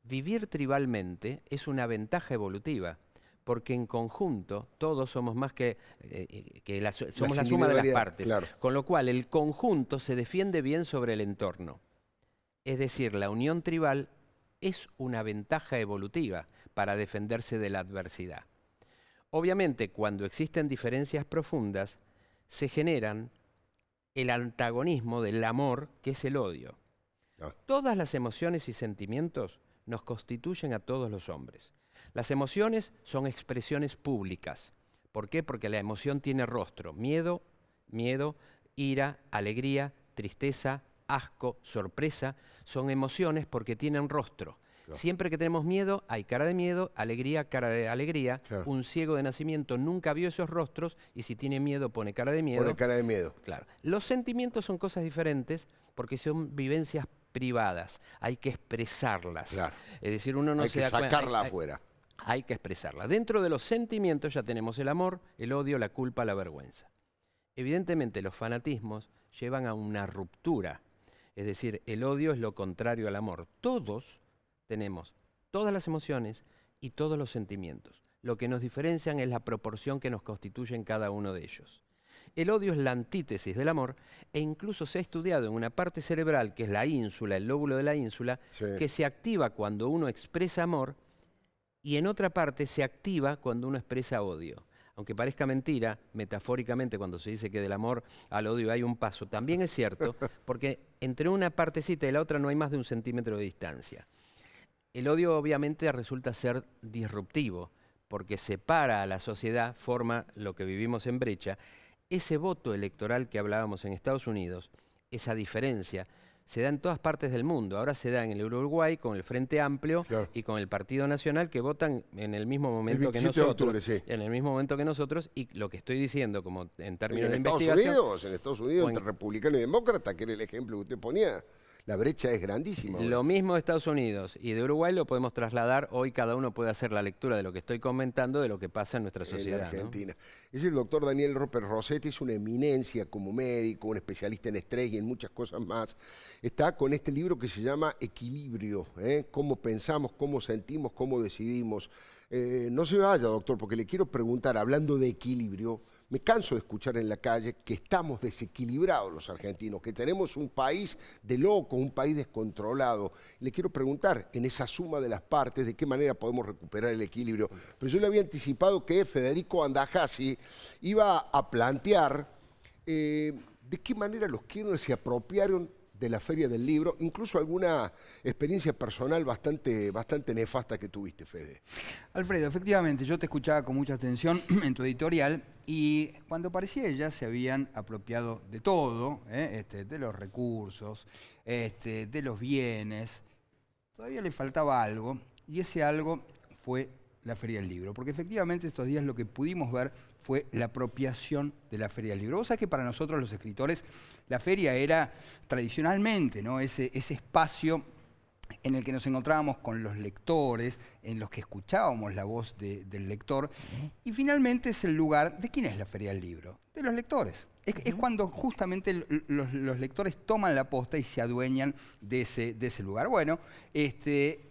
Vivir tribalmente es una ventaja evolutiva, porque en conjunto todos somos más que, eh, eh, la, somos la, suma de las partes. Con lo cual el conjunto se defiende bien sobre el entorno. Es decir, la unión tribal es una ventaja evolutiva para defenderse de la adversidad. Obviamente, cuando existen diferencias profundas, se generan el antagonismo del amor, que es el odio. Ah. Todas las emociones y sentimientos nos constituyen a todos los hombres. Las emociones son expresiones públicas. ¿Por qué? Porque la emoción tiene rostro. Miedo, miedo, ira, alegría, tristeza, asco, sorpresa, son emociones porque tienen rostro. Siempre que tenemos miedo, hay cara de miedo, alegría, cara de alegría. Un ciego de nacimiento nunca vio esos rostros y si tiene miedo pone cara de miedo. Pone cara de miedo. Claro. Los sentimientos son cosas diferentes porque son vivencias privadas, hay que expresarlas. Es decir, uno no hay que sacarla afuera. Hay, que expresarla. Dentro de los sentimientos ya tenemos el amor, el odio, la culpa, la vergüenza. Evidentemente los fanatismos llevan a una ruptura. Es decir, el odio es lo contrario al amor. Todos tenemos todas las emociones y todos los sentimientos. Lo que nos diferencian es la proporción que nos constituyen cada uno de ellos. El odio es la antítesis del amor e incluso se ha estudiado en una parte cerebral, que es la ínsula, el lóbulo de la ínsula, que se activa cuando uno expresa amor y en otra parte se activa cuando uno expresa odio. Aunque parezca mentira, metafóricamente cuando se dice que del amor al odio hay un paso, también es cierto, porque entre una partecita y la otra no hay más de un centímetro de distancia. El odio obviamente resulta ser disruptivo, porque separa a la sociedad, forma lo que vivimos en brecha, ese voto electoral que hablábamos en Estados Unidos, esa diferencia, se da en todas partes del mundo. Ahora se da en el Uruguay con el Frente Amplio y con el Partido Nacional que votan en el mismo momento que nosotros. En el mismo momento que nosotros. Y lo que estoy diciendo, como en términos de Estados en Estados Unidos, entre republicano y demócrata, que era el ejemplo que usted ponía la brecha es grandísima. Lo mismo de Estados Unidos y de Uruguay lo podemos trasladar. Hoy cada uno puede hacer la lectura de lo que estoy comentando, de lo que pasa en nuestra sociedad. Argentina. Es el doctor Daniel Roper Rosetti es una eminencia como médico, un especialista en estrés y en muchas cosas más. Está con este libro que se llama Equilibrio, ¿eh? cómo pensamos, cómo sentimos, cómo decidimos. Eh, no se vaya, doctor, porque le quiero preguntar, hablando de equilibrio, me canso de escuchar en la calle que estamos desequilibrados los argentinos, que tenemos un país de loco, un país descontrolado. Le quiero preguntar, en esa suma de las partes, de qué manera podemos recuperar el equilibrio. Pero yo le había anticipado que Federico Andajasi iba a plantear eh, de qué manera los quienes se apropiaron de la Feria del Libro, incluso alguna experiencia personal bastante, bastante nefasta que tuviste, Fede. Alfredo, efectivamente, yo te escuchaba con mucha atención en tu editorial y cuando parecía ya se habían apropiado de todo, ¿eh? este, de los recursos, este, de los bienes, todavía le faltaba algo y ese algo fue la Feria del Libro, porque efectivamente estos días lo que pudimos ver fue la apropiación de la Feria del Libro. Vos sabés que para nosotros los escritores la feria era tradicionalmente ¿no? ese, espacio en el que nos encontrábamos con los lectores, en los que escuchábamos la voz del lector, y finalmente es el lugar, ¿de quién es la Feria del Libro? De los lectores. Es, cuando justamente los, lectores toman la posta y se adueñan de ese, lugar. Bueno, este,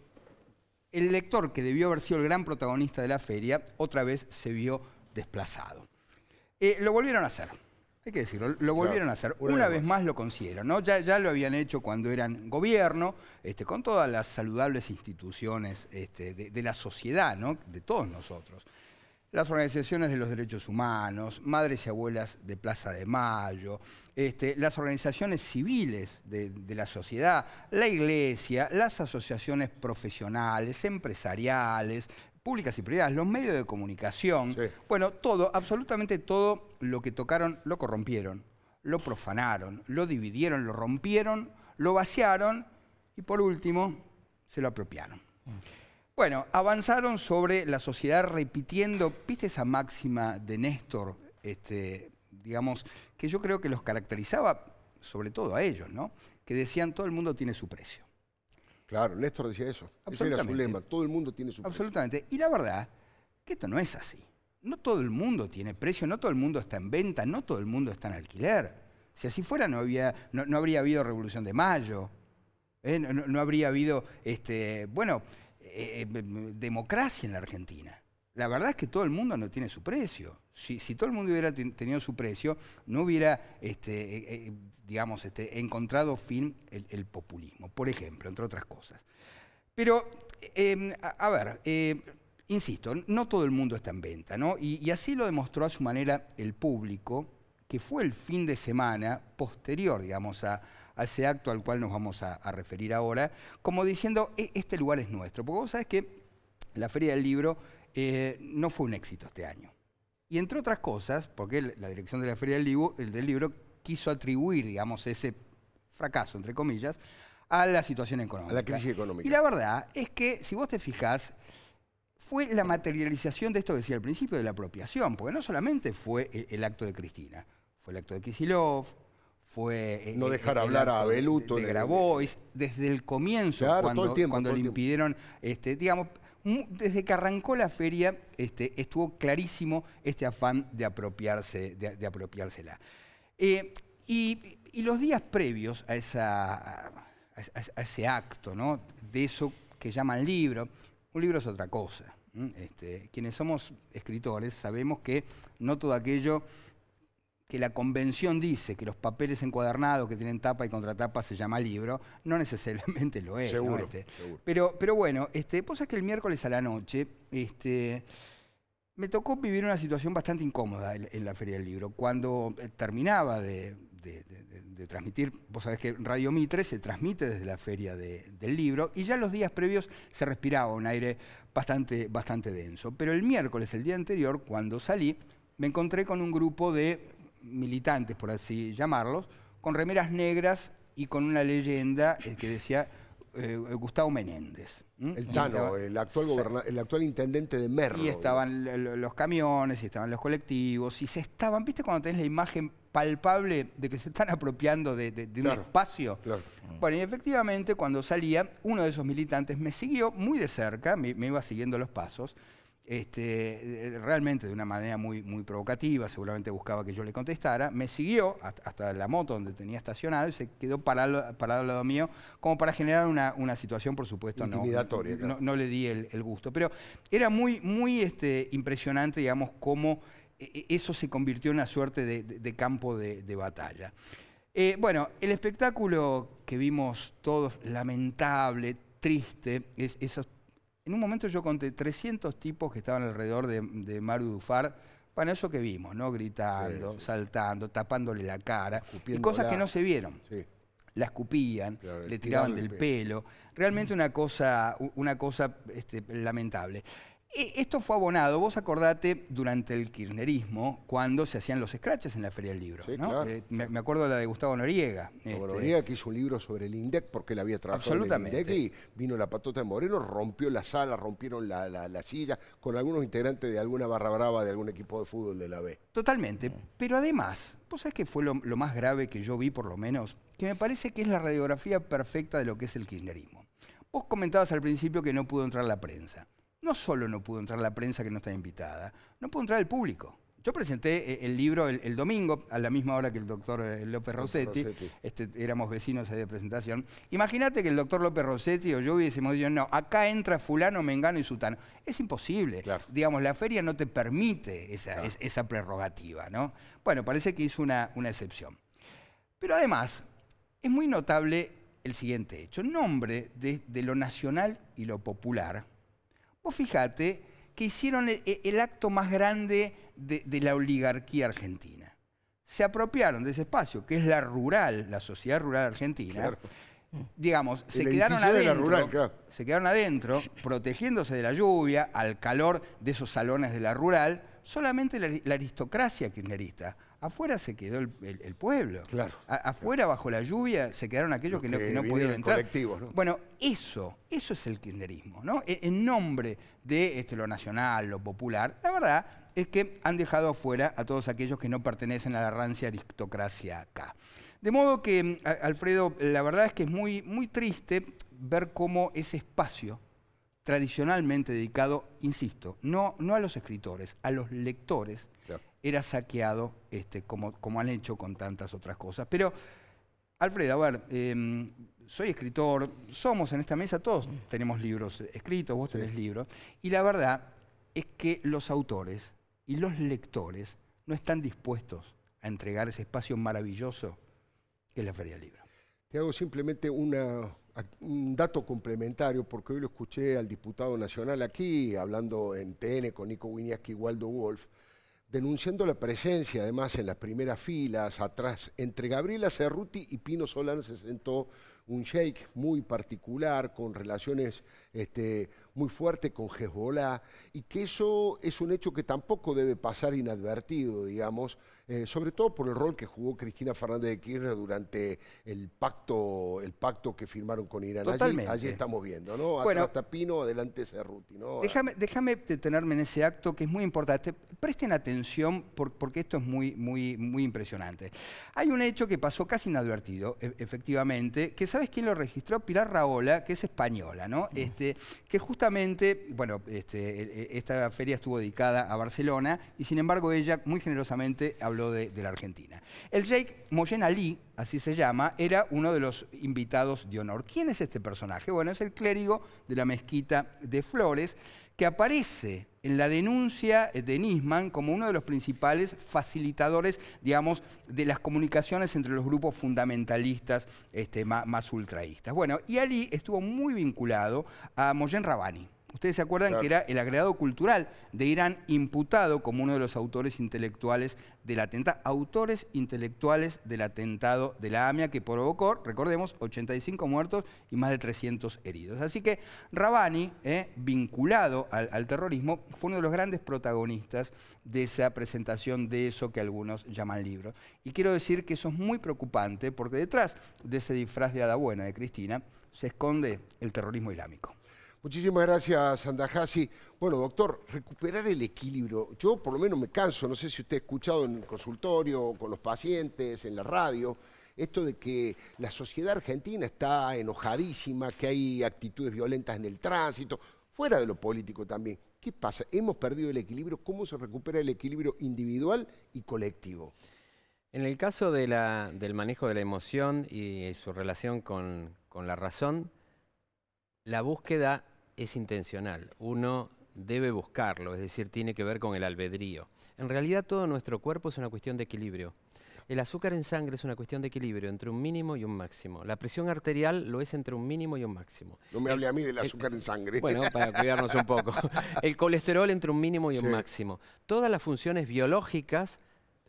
el lector que debió haber sido el gran protagonista de la feria, otra vez se vio desplazado. Eh, lo volvieron a hacer que lo volvieron a hacer. Una, vez más. lo considero Ya, ya lo habían hecho cuando eran gobierno, este, con todas las saludables instituciones este, de, la sociedad, De todos nosotros. Las organizaciones de los derechos humanos, madres y abuelas de Plaza de Mayo, este, las organizaciones civiles de la sociedad, la iglesia, las asociaciones profesionales, empresariales, públicas y privadas, los medios de comunicación, bueno, todo, absolutamente todo lo que tocaron lo corrompieron, lo profanaron, lo dividieron, lo rompieron, lo vaciaron y por último se lo apropiaron. Bueno, avanzaron sobre la sociedad repitiendo, viste esa máxima de Néstor, este, digamos, que yo creo que los caracterizaba sobre todo a ellos, ¿no? Que decían todo el mundo tiene su precio. Claro, Néstor decía eso. era su lema, todo el mundo tiene su precio. Absolutamente. Y la verdad que esto no es así. No todo el mundo tiene precio, no todo el mundo está en venta, no todo el mundo está en alquiler. Si así fuera no, no, habría habido Revolución de Mayo, ¿eh? no, habría habido, este, bueno, eh, eh, democracia en la Argentina la verdad es que todo el mundo no tiene su precio. Si, todo el mundo hubiera tenido su precio, no hubiera, este, eh, eh, digamos, este, encontrado fin el, populismo, por ejemplo, entre otras cosas. Pero, em, a, ver, eh, insisto, no todo el mundo está en venta, ¿no? Y, así lo demostró a su manera el público, que fue el fin de semana posterior, digamos, a, ese acto al cual nos vamos a, a, referir ahora, como diciendo, e, este lugar es nuestro. Porque vos sabés que la Feria del Libro eh, no fue un éxito este año. Y entre otras cosas, porque la dirección de la Feria del Libro, quiso atribuir, digamos, ese fracaso, entre comillas, a la situación económica. A la crisis económica. Y la verdad es que, si vos te fijás, fue la materialización de esto que decía al principio, de la apropiación, porque no solamente fue el, acto de Cristina, fue el acto de Kisilov, fue... Eh, no eh, dejar hablar a Beluto. De, de, desde el comienzo, cuando, cuando le impidieron, este, digamos desde que arrancó la feria este, estuvo clarísimo este afán de, apropiarse, de, apropiársela. Eh, y, los días previos a, ese acto, de eso que llaman libro, un libro es otra cosa. Este, quienes somos escritores sabemos que no todo aquello que la convención dice que los papeles encuadernados que tienen tapa y contratapa se llama libro, no necesariamente lo es. Este, pero, pero bueno, este, cosa es que el miércoles a la noche este, me tocó vivir una situación bastante incómoda en, la Feria del Libro. Cuando eh, terminaba de, transmitir, vos sabés que Radio Mitre se transmite desde la Feria del Libro y ya los días previos se respiraba un aire bastante, bastante denso. Pero el miércoles, el día anterior, cuando salí, me encontré con un grupo de militantes, por así llamarlos, con remeras negras y con una leyenda eh, que decía eh, Gustavo Menéndez. El actual intendente de Merlo. Y estaban los camiones, y estaban los colectivos, y se estaban, ¿viste cuando tenés la imagen palpable de que se están apropiando de, un espacio? Bueno, y efectivamente cuando salía, uno de esos militantes me siguió muy de cerca, me iba siguiendo los pasos, este, eh, realmente de una manera muy, muy provocativa, seguramente buscaba que yo le contestara, me siguió hasta la moto donde tenía estacionado y se quedó parado, al lado mío, como para generar una, situación, por supuesto, no, no, le di el, gusto. Pero era muy, muy este, impresionante, digamos, cómo e, e, eso se convirtió en una suerte de, campo de, batalla. Eh, bueno, el espectáculo que vimos todos, lamentable, triste, es esos en un momento yo conté 300 tipos que estaban alrededor de, Maru Dufar para eso que vimos, ¿no? Gritando, saltando, tapándole la cara. Y cosas que no se vieron. Sí. La escupían, le tiraban del pelo. Realmente mm. una cosa, una cosa este, lamentable. E, esto fue abonado, vos acordate, durante el kirchnerismo, cuando se hacían los scratches en la Feria del Libro. Eh, me, acuerdo de la de Gustavo Noriega. Este, Gustavo Noriega que hizo un libro sobre el INDEC, porque él había trabajado en el INDEC y vino la patota de Moreno, rompió la sala, rompieron la, silla, con algunos integrantes de alguna barra brava de algún equipo de fútbol de la B. Totalmente, eh. pero además, vos sabés que fue lo, lo más grave que yo vi, por lo menos, que me parece que es la radiografía perfecta de lo que es el kirchnerismo. Vos comentabas al principio que no pudo entrar la prensa no solo no pudo entrar la prensa que no está invitada, no pudo entrar el público. Yo presenté eh, el libro el, domingo, a la misma hora que el doctor eh, López Rossetti. Este, éramos vecinos de presentación. Imagínate que el doctor López Rossetti o yo hubiésemos dicho, no, acá entra fulano, mengano y sutano. Es imposible. Digamos, la feria no te permite esa, prerrogativa, ¿no? Bueno, parece que hizo una, excepción. Pero además, es muy notable el siguiente hecho. En nombre de lo nacional y lo popular, Vos fijate que hicieron e, e, el, acto más grande de, la oligarquía argentina. Se apropiaron de ese espacio, que es la rural, la sociedad rural argentina. Digamos, se quedaron, adentro, se quedaron adentro, protegiéndose de la lluvia, al calor de esos salones de la rural, solamente la, la aristocracia kirchnerista afuera se quedó el, pueblo. Claro. afuera, bajo la lluvia, se quedaron aquellos que, no, pudieron entrar. Bueno, eso, eso es el kirchnerismo, ¿no? E, en, nombre de este, lo nacional, lo popular, la verdad es que han dejado afuera a todos aquellos que no pertenecen a la rancia aristocracia acá. De modo que, mm, Alfredo, la verdad es que es muy, muy triste ver cómo ese espacio tradicionalmente dedicado, insisto, no, no a los escritores, a los lectores, era saqueado, este, como, han hecho con tantas otras cosas. Pero, Alfredo, a ver, em, soy escritor, somos en esta mesa, todos tenemos libros escritos, vos tenés libros, y la verdad es que los autores y los lectores no están dispuestos a entregar ese espacio maravilloso que es la Feria del Libro. Te hago simplemente un dato complementario, porque hoy lo escuché al diputado nacional aquí, hablando en TN con Nico Winiaski y Waldo Wolf, denunciando la presencia, además, en las primeras filas, atrás, entre Gabriela Cerruti y Pino Solán se sentó un shake muy particular, con relaciones este, muy fuerte con Hezbollah y que eso es un hecho que tampoco debe pasar inadvertido, digamos, eh, sobre todo por el rol que jugó Cristina Fernández de Kirchner durante el pacto, el pacto que firmaron con Irán. Allí, estamos viendo, ¿no? Atrás Tapino, adelante Cerruti, ¿no? Déjame, déjame detenerme en ese acto que es muy importante. Presten atención porque esto es muy, muy, muy impresionante. Hay un hecho que pasó casi inadvertido, e, efectivamente, que ¿sabes quién lo registró? Pilar Raola, que es española, ¿no? Este, que justamente bueno, este, e, e, esta feria estuvo dedicada a Barcelona y sin embargo ella muy generosamente habló de, la Argentina. El Jake Moyen Ali, así se llama, era uno de los invitados de honor. ¿Quién es este personaje? Bueno, es el clérigo de la mezquita de Flores que aparece en la denuncia de Nisman como uno de los principales facilitadores, digamos, de las comunicaciones entre los grupos fundamentalistas este, más, ultraístas. Bueno, y Ali estuvo muy vinculado a Moyen Rabani. Ustedes se acuerdan que era el agregado cultural de Irán imputado como uno de los autores intelectuales del atentado, autores intelectuales del atentado de la AMIA que provocó, recordemos, 85 muertos y más de 300 heridos. Así que Rabani, eh, vinculado al, terrorismo, fue uno de los grandes protagonistas de esa presentación de eso que algunos llaman libro. Y quiero decir que eso es muy preocupante porque detrás de ese disfraz de hada buena de Cristina se esconde el terrorismo islámico. Muchísimas gracias, Andajasi. Bueno, doctor, recuperar el equilibrio. Yo por lo menos me canso, no sé si usted ha escuchado en el consultorio, con los pacientes, en la radio, esto de que la sociedad argentina está enojadísima, que hay actitudes violentas en el tránsito, fuera de lo político también. ¿Qué pasa? ¿Hemos perdido el equilibrio? ¿Cómo se recupera el equilibrio individual y colectivo? En el caso de la, del manejo de la emoción y su relación con la razón, la búsqueda es intencional, uno debe buscarlo, es decir, tiene que ver con el albedrío. En realidad todo nuestro cuerpo es una cuestión de equilibrio. El azúcar en sangre es una cuestión de equilibrio entre un mínimo y un máximo. La presión arterial lo es entre un mínimo y un máximo. No me hable a mí del azúcar en sangre. Bueno, para cuidarnos un poco. El colesterol entre un mínimo y un máximo. Todas las funciones biológicas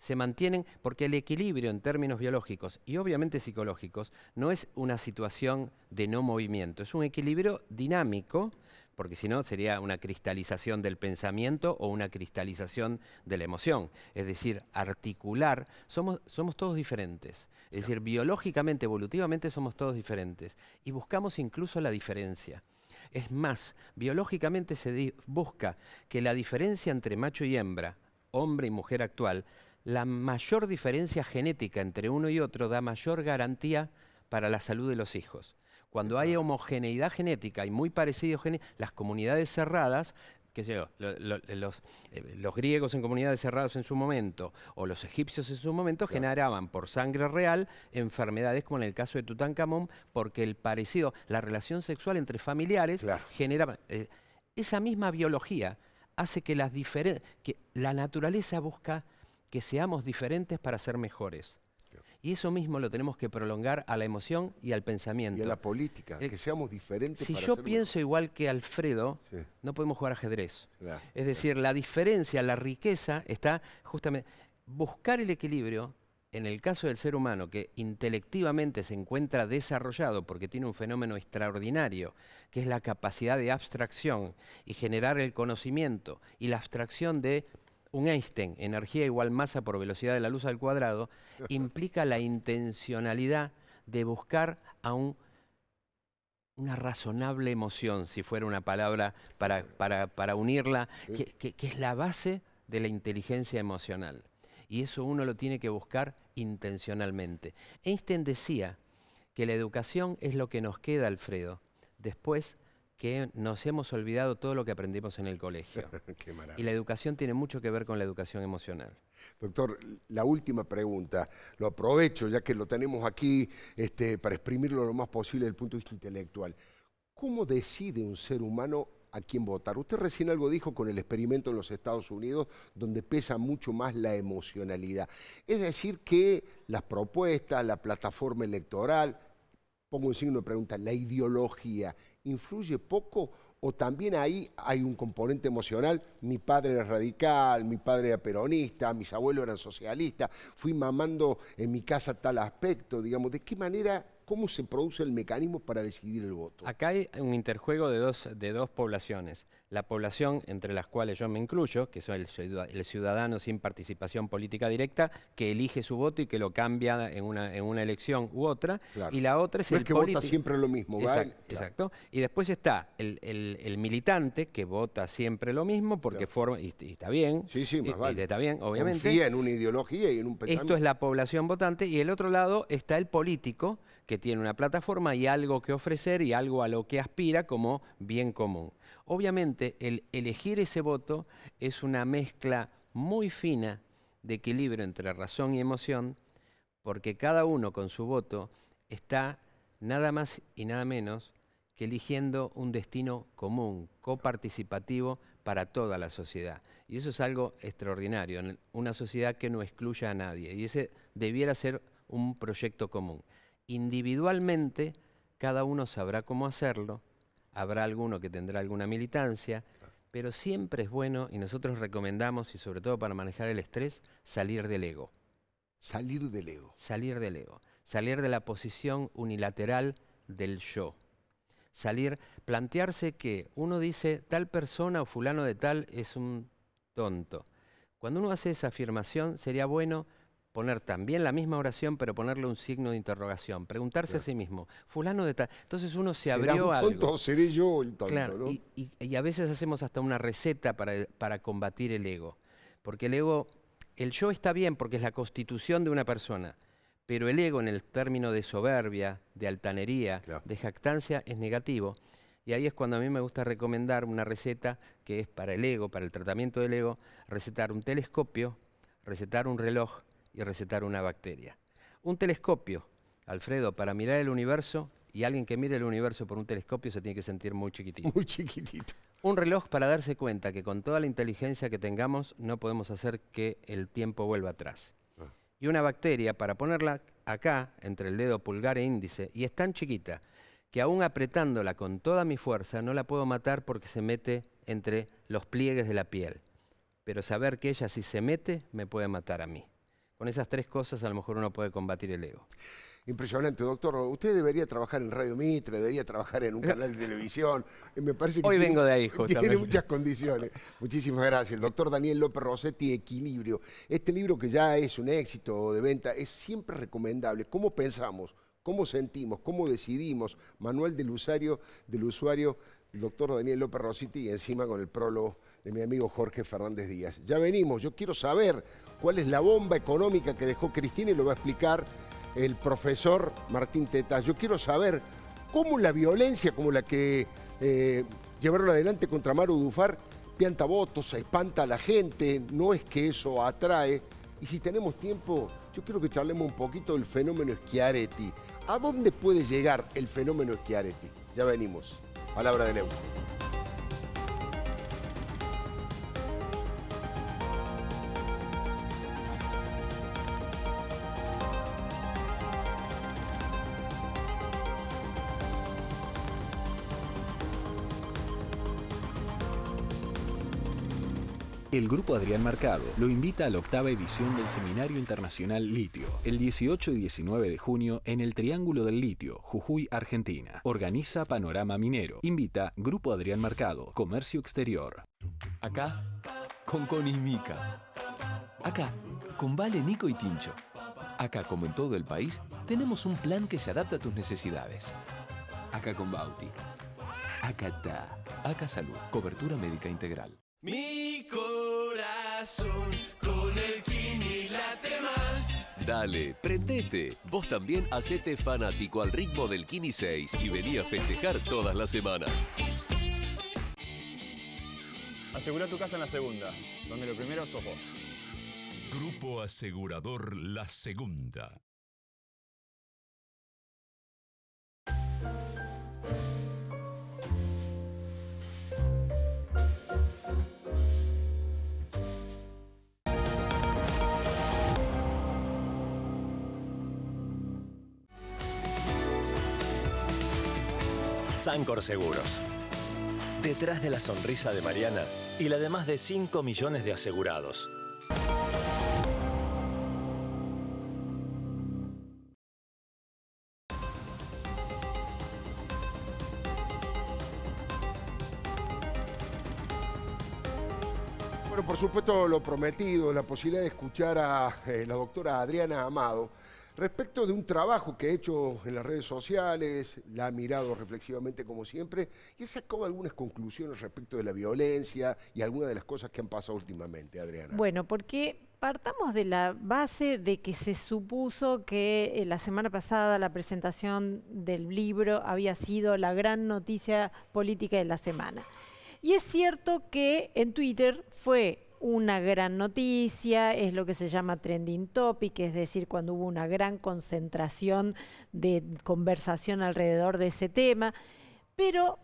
se mantienen porque el equilibrio en términos biológicos y obviamente psicológicos no es una situación de no movimiento, es un equilibrio dinámico, porque si no sería una cristalización del pensamiento o una cristalización de la emoción, es decir, articular, somos, somos todos diferentes, es decir, biológicamente, evolutivamente somos todos diferentes y buscamos incluso la diferencia. Es más, biológicamente se busca que la diferencia entre macho y hembra, hombre y mujer actual, la mayor diferencia genética entre uno y otro da mayor garantía para la salud de los hijos. Cuando hay homogeneidad genética y muy parecido, las comunidades cerradas qué sé los, eh, los, griegos en comunidades cerradas en su momento o los egipcios en su momento generaban por sangre real enfermedades como en el caso de Tutankamón, porque el parecido, la relación sexual entre familiares genera... Eh, esa misma biología hace que las que la naturaleza busca que seamos diferentes para ser mejores. Y eso mismo lo tenemos que prolongar a la emoción y al pensamiento. Y a la política, eh, que seamos diferentes. Si yo pienso igual que Alfredo, no podemos jugar ajedrez. es decir, la diferencia, la riqueza está justamente... Buscar el equilibrio, en el caso del ser humano que intelectivamente se encuentra desarrollado porque tiene un fenómeno extraordinario, que es la capacidad de abstracción y generar el conocimiento y la abstracción de un Einstein, energía igual masa por velocidad de la luz al cuadrado, implica la intencionalidad de buscar a una razonable emoción, si fuera una palabra para, unirla, que, que es la base de la inteligencia emocional. Y eso uno lo tiene que buscar intencionalmente. Einstein decía que la educación es lo que nos queda, Alfredo, después que nos hemos olvidado todo lo que aprendimos en el colegio. Qué maravilla. Y la educación tiene mucho que ver con la educación emocional. Doctor, la última pregunta, lo aprovecho ya que lo tenemos aquí este, para exprimirlo lo más posible desde el punto de vista intelectual. ¿Cómo decide un ser humano a quién votar? Usted recién algo dijo con el experimento en los Estados Unidos, donde pesa mucho más la emocionalidad. Es decir, que las propuestas, la plataforma electoral, pongo un signo de pregunta, la ideología influye poco o también ahí hay un componente emocional. Mi padre era radical, mi padre era peronista, mis abuelos eran socialistas, fui mamando en mi casa tal aspecto, digamos, ¿de qué manera cómo se produce el mecanismo para decidir el voto. Acá hay un interjuego de dos, de dos poblaciones. La población entre las cuales yo me incluyo, que es el ciudadano sin participación política directa, que elige su voto y que lo cambia en una, en una elección u otra. Y la otra es no el que vota siempre lo mismo, Exacto, Y después está el, militante que vota siempre lo mismo porque forma... Y, está bien. Sí, sí, más vale. Y está bien, obviamente. Confía en una ideología y en un pensamiento. Esto es la población votante y el otro lado está el político que tiene una plataforma y algo que ofrecer y algo a lo que aspira como bien común. Obviamente, el elegir ese voto es una mezcla muy fina de equilibrio entre razón y emoción, porque cada uno con su voto está nada más y nada menos que eligiendo un destino común, coparticipativo para toda la sociedad. Y eso es algo extraordinario, en una sociedad que no excluya a nadie. Y ese debiera ser un proyecto común individualmente cada uno sabrá cómo hacerlo, habrá alguno que tendrá alguna militancia, pero siempre es bueno, y nosotros recomendamos, y sobre todo para manejar el estrés, salir del ego. Salir del ego. Salir del ego. Salir de la posición unilateral del yo. Salir, plantearse que uno dice tal persona o fulano de tal es un tonto. Cuando uno hace esa afirmación, sería bueno poner también la misma oración, pero ponerle un signo de interrogación, preguntarse a sí mismo, fulano de tal. Entonces uno se abrió a seré yo el claro, y, a veces hacemos hasta una receta para, combatir el ego. Porque el ego, el yo está bien porque es la constitución de una persona, pero el ego en el término de soberbia, de altanería, de jactancia, es negativo. Y ahí es cuando a mí me gusta recomendar una receta que es para el ego, para el tratamiento del ego, recetar un telescopio, recetar un reloj y recetar una bacteria. Un telescopio, Alfredo, para mirar el universo, y alguien que mire el universo por un telescopio se tiene que sentir muy chiquitito. Muy chiquitito. Un reloj para darse cuenta que con toda la inteligencia que tengamos no podemos hacer que el tiempo vuelva atrás. Ah. Y una bacteria para ponerla acá, entre el dedo pulgar e índice, y es tan chiquita que aún apretándola con toda mi fuerza no la puedo matar porque se mete entre los pliegues de la piel. Pero saber que ella si se mete me puede matar a mí con esas tres cosas a lo mejor uno puede combatir el ego. Impresionante, doctor. Usted debería trabajar en Radio Mitre, debería trabajar en un canal de televisión. Eh, me Hoy vengo de ahí, Tiene muchas condiciones. Muchísimas gracias. El doctor Daniel López Rossetti, Equilibrio. Este libro que ya es un éxito de venta, es siempre recomendable. ¿Cómo pensamos? ¿Cómo sentimos? ¿Cómo decidimos? Manual del usuario, del usuario, el doctor Daniel López Rossetti y encima con el prólogo de mi amigo Jorge Fernández Díaz. Ya venimos, yo quiero saber cuál es la bomba económica que dejó Cristina y lo va a explicar el profesor Martín Tetas. Yo quiero saber cómo la violencia como la que eh, llevaron adelante contra Maru Dufar pianta votos, espanta a la gente, no es que eso atrae. Y si tenemos tiempo, yo quiero que charlemos un poquito del fenómeno Schiaretti. ¿A dónde puede llegar el fenómeno Schiaretti? Ya venimos. Palabra de Leu. el grupo Adrián Marcado lo invita a la octava edición del Seminario Internacional Litio, el 18 y 19 de junio en el Triángulo del Litio, Jujuy, Argentina. Organiza Panorama Minero. Invita Grupo Adrián Marcado. Comercio Exterior. Acá, con Connie Acá, con Vale, Nico y Tincho. Acá, como en todo el país, tenemos un plan que se adapta a tus necesidades. Acá con Bauti. Acá está. Acá Salud. Cobertura médica integral. Mi corazón con el Kini late más. Dale, prendete. Vos también hacete fanático al ritmo del Kini 6 y vení a festejar todas las semanas. Asegura tu casa en la segunda, donde lo primero sos vos. Grupo Asegurador La Segunda. Sancor Seguros. Detrás de la sonrisa de Mariana y la de más de 5 millones de asegurados. Bueno, por supuesto, lo prometido, la posibilidad de escuchar a eh, la doctora Adriana Amado Respecto de un trabajo que he hecho en las redes sociales, la ha mirado reflexivamente como siempre y ha sacado algunas conclusiones respecto de la violencia y algunas de las cosas que han pasado últimamente, Adriana. Bueno, porque partamos de la base de que se supuso que eh, la semana pasada la presentación del libro había sido la gran noticia política de la semana. Y es cierto que en Twitter fue una gran noticia, es lo que se llama trending topic, es decir, cuando hubo una gran concentración de conversación alrededor de ese tema, pero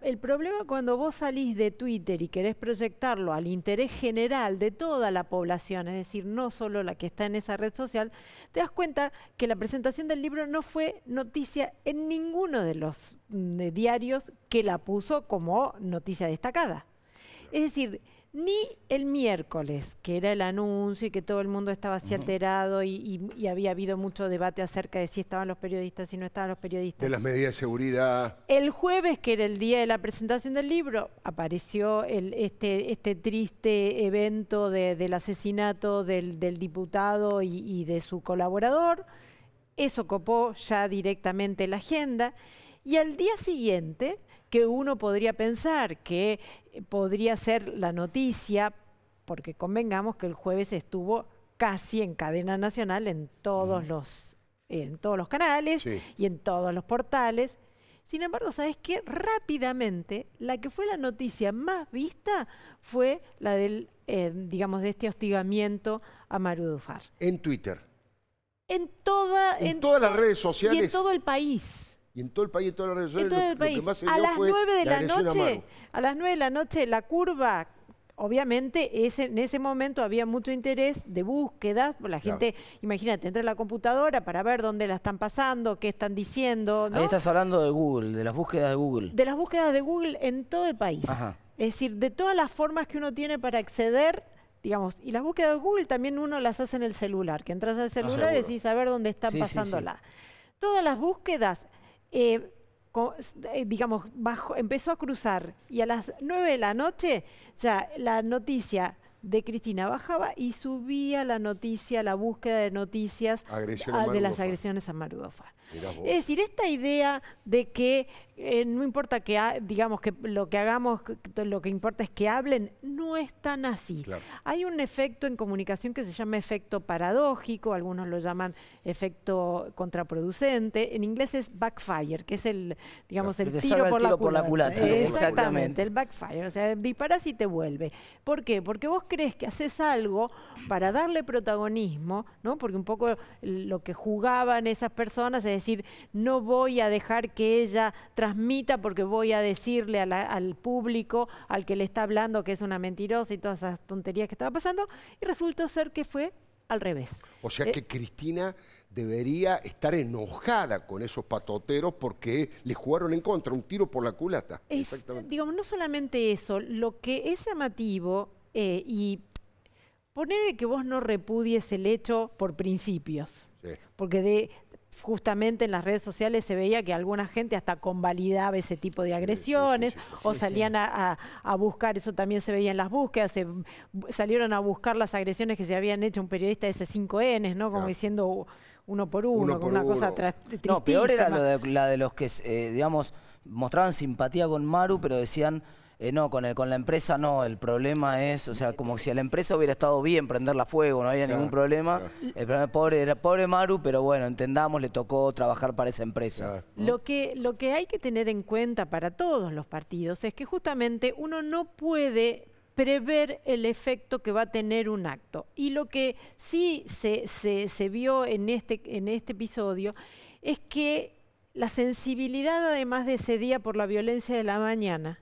el problema cuando vos salís de Twitter y querés proyectarlo al interés general de toda la población, es decir, no solo la que está en esa red social, te das cuenta que la presentación del libro no fue noticia en ninguno de los mm, diarios que la puso como noticia destacada. Es decir, ni el miércoles, que era el anuncio y que todo el mundo estaba así alterado y, había habido mucho debate acerca de si estaban los periodistas, y no estaban los periodistas. De las medidas de seguridad. El jueves, que era el día de la presentación del libro, apareció este, este, triste evento del asesinato del, diputado y de su colaborador. Eso copó ya directamente la agenda. Y al día siguiente que uno podría pensar que eh, podría ser la noticia, porque convengamos que el jueves estuvo casi en cadena nacional en todos los en todos los canales y en todos los portales. Sin embargo, ¿sabes qué? Rápidamente, la que fue la noticia más vista fue la del, eh, digamos, de este hostigamiento a Maru Dufar. En Twitter. En, toda, en todas las redes sociales. Y en todo el país y en todo el país, en todas las regiones, todo el país. a las nueve de la, noche, a, las nueve de la noche, la curva, obviamente, ese, en ese momento había mucho interés de búsquedas. La gente, imagínate, entra en la computadora para ver dónde la están pasando, qué están diciendo. Ahí estás hablando de Google, de las búsquedas de Google. De las búsquedas de Google en todo el país. Es decir, de todas las formas que uno tiene para acceder digamos, y las búsquedas de Google también uno las hace en el celular, que entras al ah, celular y decís a ver dónde están pasándola. Todas las búsquedas eh, eh, digamos, bajo, empezó a cruzar y a las 9 de la noche ya la noticia de Cristina bajaba y subía la noticia, la búsqueda de noticias de las agresiones a Marudofa. Es decir, esta idea de que eh, no importa que, digamos, que lo que hagamos, lo que importa es que hablen, no es tan así. Hay un efecto en comunicación que se llama efecto paradójico, algunos lo llaman efecto contraproducente, en inglés es backfire, que es el, digamos, el, tiro, por, la culata. exactamente, el backfire, o sea, disparas y te vuelve. ¿Por qué? Porque vos crees que haces algo para darle protagonismo, ¿no? Porque un poco lo que jugaban esas personas es decir, no voy a dejar que ella trans transmita porque voy a decirle al público, al que le está hablando que es una mentirosa y todas esas tonterías que estaba pasando, y resultó ser que fue al revés. O sea que eh, Cristina debería estar enojada con esos patoteros porque le jugaron en contra, un tiro por la culata. Exactamente. Digamos, no solamente eso, lo que es llamativo eh, y ponerle que vos no repudies el hecho por principios. Porque de, justamente en las redes sociales se veía que alguna gente hasta convalidaba ese tipo de agresiones o salían a, buscar, eso también se veía en las búsquedas, se, salieron a buscar las agresiones que se habían hecho un periodista de ese 5 ¿no? Como diciendo uno por uno, una cosa tristísima. No, peor era la de los que, eh, digamos, mostraban simpatía con Maru, pero decían eh, no, con, con la empresa no, el problema es, o sea, como si a la empresa hubiera estado bien prenderla la fuego, no había ningún problema. El problema pobre, era pobre Maru, pero bueno, entendamos, le tocó trabajar para esa empresa. Lo, que, lo que hay que tener en cuenta para todos los partidos es que justamente uno no puede prever el efecto que va a tener un acto. Y lo que sí se, se vio en este, en este episodio es que la sensibilidad además de ese día por la violencia de la mañana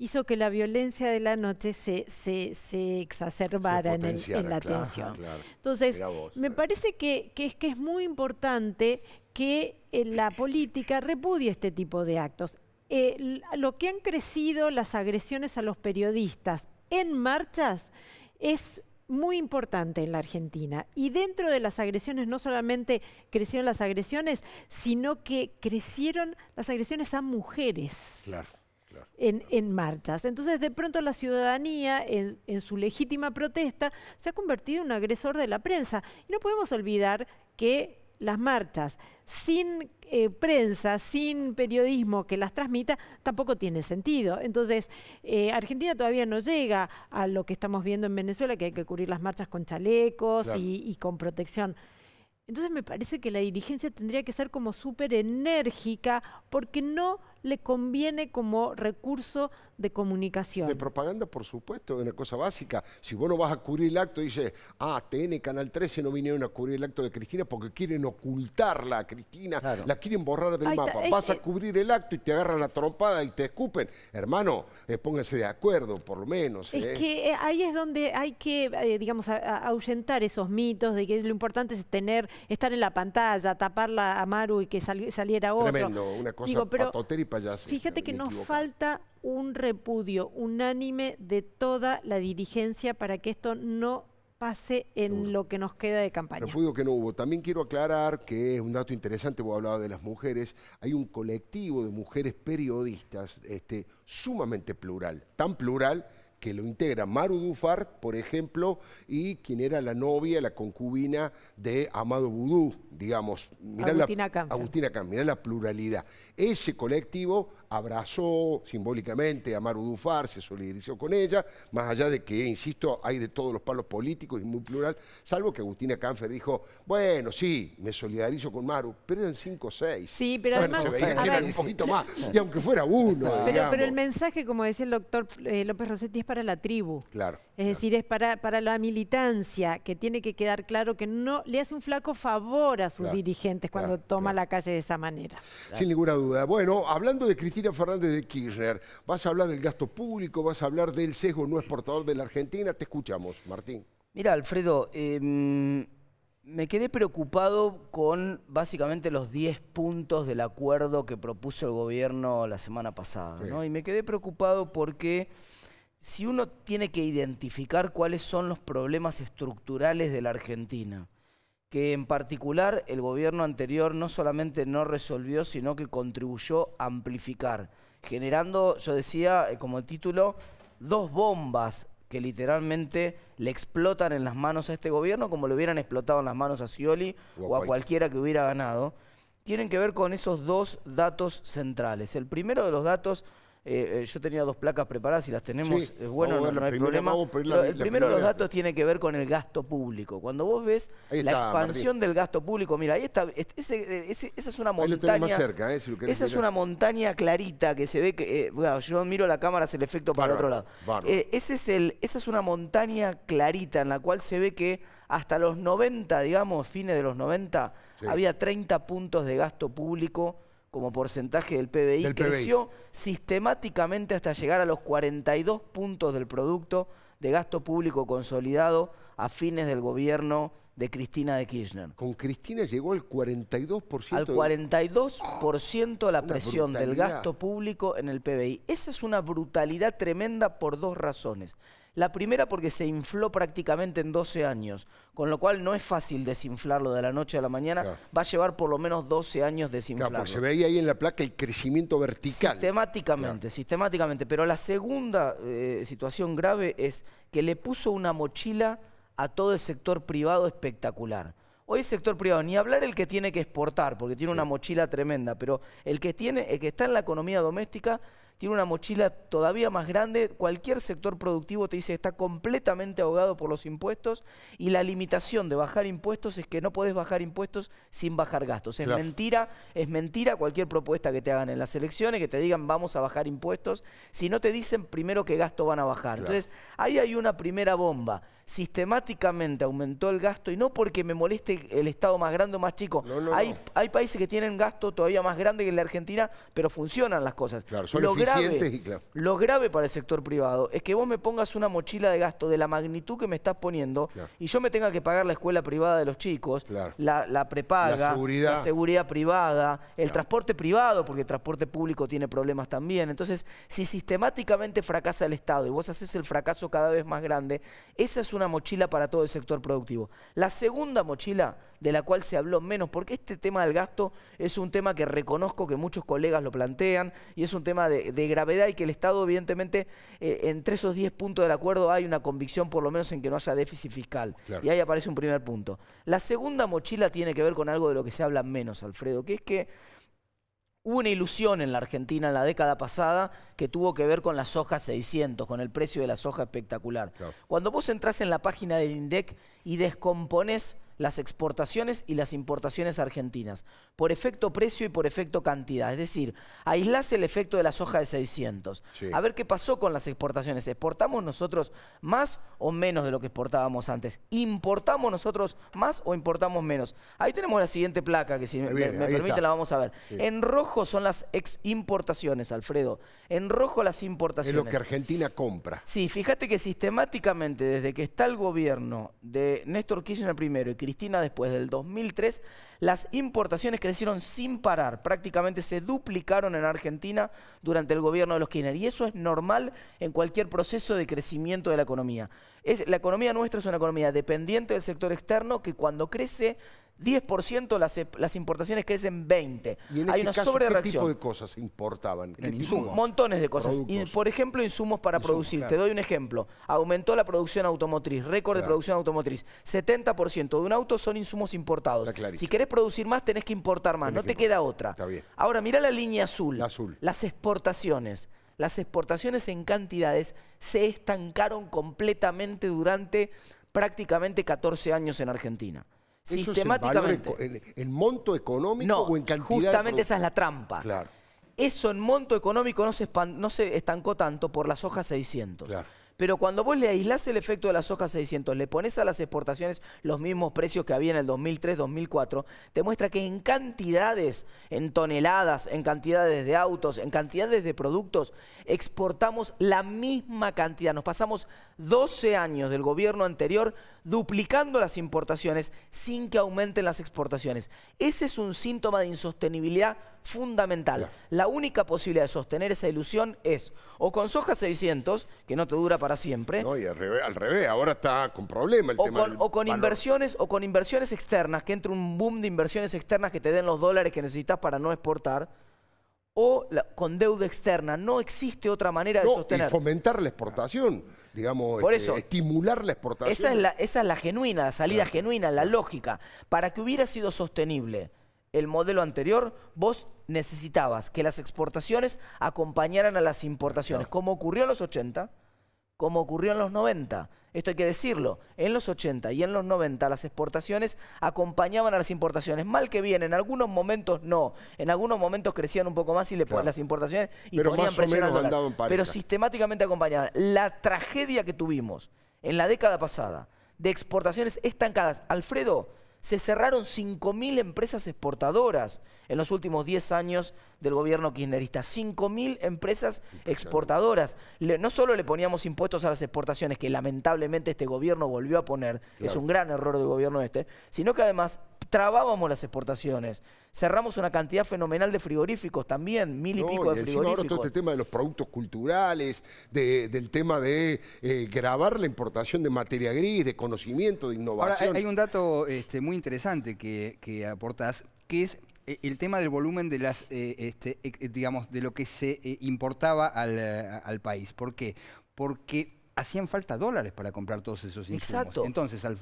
hizo que la violencia de la noche se, se, exacerbara en, la atención. Entonces, me parece que, es, que es muy importante que eh, la política repudie este tipo de actos. lo que han crecido las agresiones a los periodistas en marchas es muy importante en la Argentina. Y dentro de las agresiones, no solamente crecieron las agresiones, sino que crecieron las agresiones a mujeres. Claro en, marchas. Entonces, de pronto la ciudadanía, en, su legítima protesta, se ha convertido en un agresor de la prensa. Y no podemos olvidar que las marchas sin eh, prensa, sin periodismo que las transmita, tampoco tiene sentido. Entonces, eh, Argentina todavía no llega a lo que estamos viendo en Venezuela, que hay que cubrir las marchas con chalecos y, y, con protección. Entonces me parece que la dirigencia tendría que ser como súper enérgica porque no le conviene como recurso de comunicación. De propaganda, por supuesto, es una cosa básica. Si vos no vas a cubrir el acto, dices, ah, TN, Canal 13 no vinieron a cubrir el acto de Cristina porque quieren ocultarla a Cristina, la quieren borrar del mapa. vas a cubrir el acto y te agarran la trompada y te escupen. Hermano, eh, pónganse de acuerdo, por lo menos. Es eh. que eh, ahí es donde hay que, digamos, ahuyentar esos mitos de que lo importante es tener, estar en la pantalla, taparla a Maru y que saliera otro. Tremendo, una cosa patotera y payaso. Fíjate que nos falta un repudio unánime de toda la dirigencia para que esto no pase en lo que nos queda de campaña. Repudio que no hubo. También quiero aclarar que es un dato interesante, vos hablabas de las mujeres, hay un colectivo de mujeres periodistas este, sumamente plural, tan plural que lo integra Maru Dufart, por ejemplo, y quien era la novia, la concubina de Amado Vudú, digamos. Agustina Agustina Camp, mirá la pluralidad. Ese colectivo abrazó simbólicamente a Maru Dufar, se solidarizó con ella, más allá de que, insisto, hay de todos los palos políticos y muy plural, salvo que Agustina Canfer dijo, bueno, sí, me solidarizo con Maru, pero eran cinco o seis. Sí, pero además... eran un poquito más, y aunque fuera uno. Pero, el mensaje, como decía el doctor eh, López Rossetti, es para la tribu. Claro. Es decir, es para, para la militancia, que tiene que quedar claro que no le hace un flaco favor a sus dirigentes cuando toma la calle de esa manera. Sin ninguna duda. Bueno, hablando de Cristina Mira Fernández de Kirchner. Vas a hablar del gasto público, vas a hablar del sesgo no exportador de la Argentina. Te escuchamos, Martín. Mira, Alfredo, em, me quedé preocupado con básicamente los 10 puntos del acuerdo que propuso el gobierno la semana pasada. Y me quedé preocupado porque si uno tiene que identificar cuáles son los problemas estructurales de la Argentina, que en particular el gobierno anterior no solamente no resolvió, sino que contribuyó a amplificar, generando, yo decía eh, como título, dos bombas que literalmente le explotan en las manos a este gobierno como le hubieran explotado en las manos a Scioli o a cualquiera que hubiera ganado, tienen que ver con esos dos datos centrales. El primero de los datos eh, eh, yo tenía dos placas preparadas y las tenemos, es bueno, no, hay problema. el primero de los datos tiene que ver con el gasto público. Cuando vos ves la expansión del gasto público, mira, ahí está, esa es una montaña. Eh, esa es una montaña clarita que se ve que, yo miro la cámara, es el efecto para el otro lado. es el, esa es una montaña clarita en la cual se ve que hasta los 90, digamos, fines de los 90, había 30 puntos de gasto público como porcentaje del PBI, creció sistemáticamente hasta llegar a los 42 puntos del producto de gasto público consolidado a fines del gobierno de Cristina de Kirchner. Con Cristina llegó al 42%. Al 42% la presión del gasto público en el PBI. Esa es una brutalidad tremenda por dos razones. La primera porque se infló prácticamente en 12 años, con lo cual no es fácil desinflarlo de la noche a la mañana, va a llevar por lo menos 12 años desinflarlo. se veía ahí en la placa el crecimiento vertical. Sistemáticamente, sistemáticamente. Pero la segunda eh, situación grave es que le puso una mochila a todo el sector privado espectacular. Hoy el sector privado, ni hablar el que tiene que exportar, porque tiene una mochila tremenda, pero el que, tiene, el que está en la economía doméstica tiene una mochila todavía más grande, cualquier sector productivo te dice está completamente ahogado por los impuestos y la limitación de bajar impuestos es que no podés bajar impuestos sin bajar gastos. Es mentira, es mentira cualquier propuesta que te hagan en las elecciones, que te digan vamos a bajar impuestos, si no te dicen primero qué gasto van a bajar. Entonces, ahí hay una primera bomba. Sistemáticamente aumentó el gasto y no porque me moleste el Estado más grande o más chico. hay, hay países que tienen gasto todavía más grande que la Argentina, pero funcionan las cosas. Claro, lo grave para el sector privado es que vos me pongas una mochila de gasto de la magnitud que me estás poniendo y yo me tenga que pagar la escuela privada de los chicos, la, la, prepaga, la seguridad, seguridad privada, el transporte privado, porque el transporte público tiene problemas también. Entonces, si sistemáticamente fracasa el Estado y vos haces el fracaso cada vez más grande, esa es una mochila para todo el sector productivo. La segunda mochila de la cual se habló menos, porque este tema del gasto es un tema que reconozco que muchos colegas lo plantean y es un tema de de, gravedad y que el Estado, evidentemente, eh, entre esos 10 puntos del acuerdo hay una convicción, por lo menos, en que no haya déficit fiscal. Y ahí aparece un primer punto. La segunda mochila tiene que ver con algo de lo que se habla menos, Alfredo, que es que Hubo una ilusión en la Argentina en la década pasada que tuvo que ver con la soja 600, con el precio de la soja espectacular. Cuando vos entras en la página del INDEC y descompones las exportaciones y las importaciones argentinas, por efecto precio y por efecto cantidad. Es decir, aislase el efecto de la soja de 600. A ver qué pasó con las exportaciones. ¿Exportamos nosotros más o menos de lo que exportábamos antes? ¿Importamos nosotros más o importamos menos? Ahí tenemos la siguiente placa, que si me, permite la vamos a ver. En rojo son las ex importaciones, Alfredo. En rojo las importaciones. Es lo que Argentina compra. Sí, fíjate que sistemáticamente, desde que está el gobierno de Néstor Kirchner primero y Cristina después del 2003, las importaciones crecieron sin parar, prácticamente se duplicaron en Argentina durante el gobierno de los Kirchner. Y eso es normal en cualquier proceso de crecimiento de la economía la economía nuestra es una economía dependiente del sector externo que cuando crece 10%, las, em, las importaciones crecen 20%. ¿Y Hay este una caso, ¿Qué tipo de cosas importaban? insumos? Montones de cosas. Y, por ejemplo, insumos para producir. Te doy un ejemplo. Aumentó la producción automotriz, récord de producción automotriz. 70% de un auto son insumos importados. Si querés producir más, tenés que importar más. no te queda otra. Ahora, mira la línea azul. Las exportaciones las exportaciones en cantidades se estancaron completamente durante prácticamente 14 años en Argentina. Sistemáticamente. el, monto económico o en cantidad? Justamente esa es la trampa. Eso en monto económico no se, no se estancó tanto por las hojas 600. Claro pero cuando vos le aislás el efecto de la soja 600, le pones a las exportaciones los mismos precios que había en el 2003-2004, te muestra que en cantidades, en toneladas, en cantidades de autos, en cantidades de productos, exportamos la misma cantidad. Nos pasamos 12 años del gobierno anterior duplicando las importaciones sin que aumenten las exportaciones. Ese es un síntoma de insostenibilidad fundamental. La única posibilidad de sostener esa ilusión es o con soja 600, que no te dura para siempre. No, y al revés, al revés ahora está con problema el o Con, o, con inversiones, o con inversiones externas, que entre un boom de inversiones externas que te den los dólares que necesitas para no exportar. O con deuda externa. No existe otra manera de sostener. Y fomentar la exportación, digamos, Por este, eso, estimular la exportación. Esa es la, genuina, la salida genuina, la lógica. Para que hubiera sido sostenible el modelo anterior, vos necesitabas que las exportaciones acompañaran a las importaciones, como ocurrió en los 80, como ocurrió en los 90. Esto hay que decirlo, en los 80 y en los 90 las exportaciones acompañaban a las importaciones, mal que bien, en algunos momentos no, en algunos momentos crecían un poco más y le las importaciones y pero ponían presión pero sistemáticamente acompañaban. La tragedia que tuvimos en la década pasada de exportaciones estancadas, Alfredo, se cerraron 5.000 empresas exportadoras en los últimos 10 años del gobierno kirchnerista. 5.000 empresas exportadoras. no solo le poníamos impuestos a las exportaciones, que lamentablemente este gobierno volvió a poner, es un gran error del gobierno este, sino que además trabábamos las exportaciones. Cerramos una cantidad fenomenal de frigoríficos también, mil y pico de frigoríficos. Ahora todo este tema de los productos culturales, del tema de eh, grabar la importación de materia gris, de conocimiento, de innovación. hay, un dato este, muy interesante que, que aportás, que es eh, el tema del volumen de las, eh, este, eh, digamos, de lo que se importaba al, país. ¿Por qué? Porque hacían falta dólares para comprar todos esos insumos. Exacto. Entonces, al,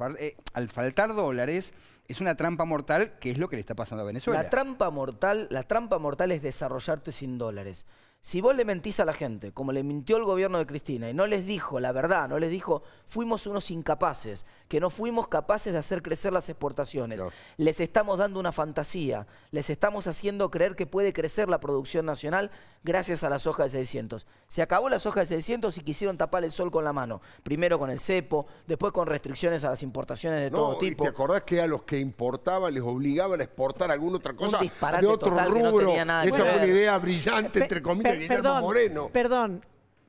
al, faltar dólares, es una trampa mortal que es lo que le está pasando a Venezuela. La trampa mortal, la trampa mortal es desarrollarte sin dólares. Si vos le mentís a la gente, como le mintió el gobierno de Cristina, y no les dijo la verdad, no les dijo, fuimos unos incapaces, que no fuimos capaces de hacer crecer las exportaciones, les estamos dando una fantasía, les estamos haciendo creer que puede crecer la producción nacional gracias a la soja de 600. Se acabó la soja de 600 y quisieron tapar el sol con la mano, primero con el cepo, después con restricciones a las importaciones de todo tipo. ¿Te acordás que a los que importaban les obligaba a exportar alguna otra cosa? disparate de otro rubro. no nada Esa fue una idea brillante, entre comillas perdón, Moreno. Perdón,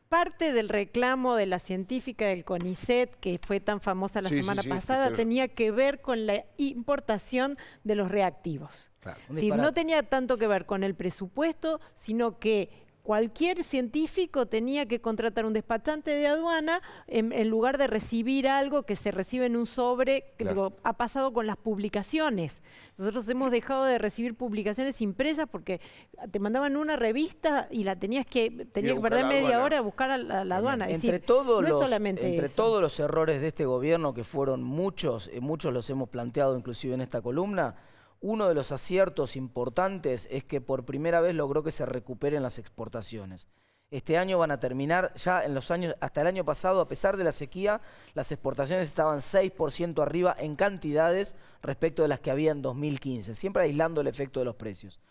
parte del reclamo de la científica del CONICET, que fue tan famosa la semana pasada, tenía que ver con la importación de los reactivos. no tenía tanto que ver con el presupuesto, sino que cualquier científico tenía que contratar un despachante de aduana en, lugar de recibir algo que se recibe en un sobre, que ha pasado con las publicaciones. Nosotros hemos dejado de recibir publicaciones impresas porque te mandaban una revista y la tenías que, tenías que perder media hora a buscar a la, aduana. entre entre todos los errores de este gobierno, que fueron muchos, eh, muchos los hemos planteado inclusive en esta columna, uno de los aciertos importantes es que por primera vez logró que se recuperen las exportaciones. Este año van a terminar, ya en los años, hasta el año pasado, a pesar de la sequía, las exportaciones estaban 6% arriba en cantidades respecto de las que había en 2015, siempre aislando el efecto de los precios.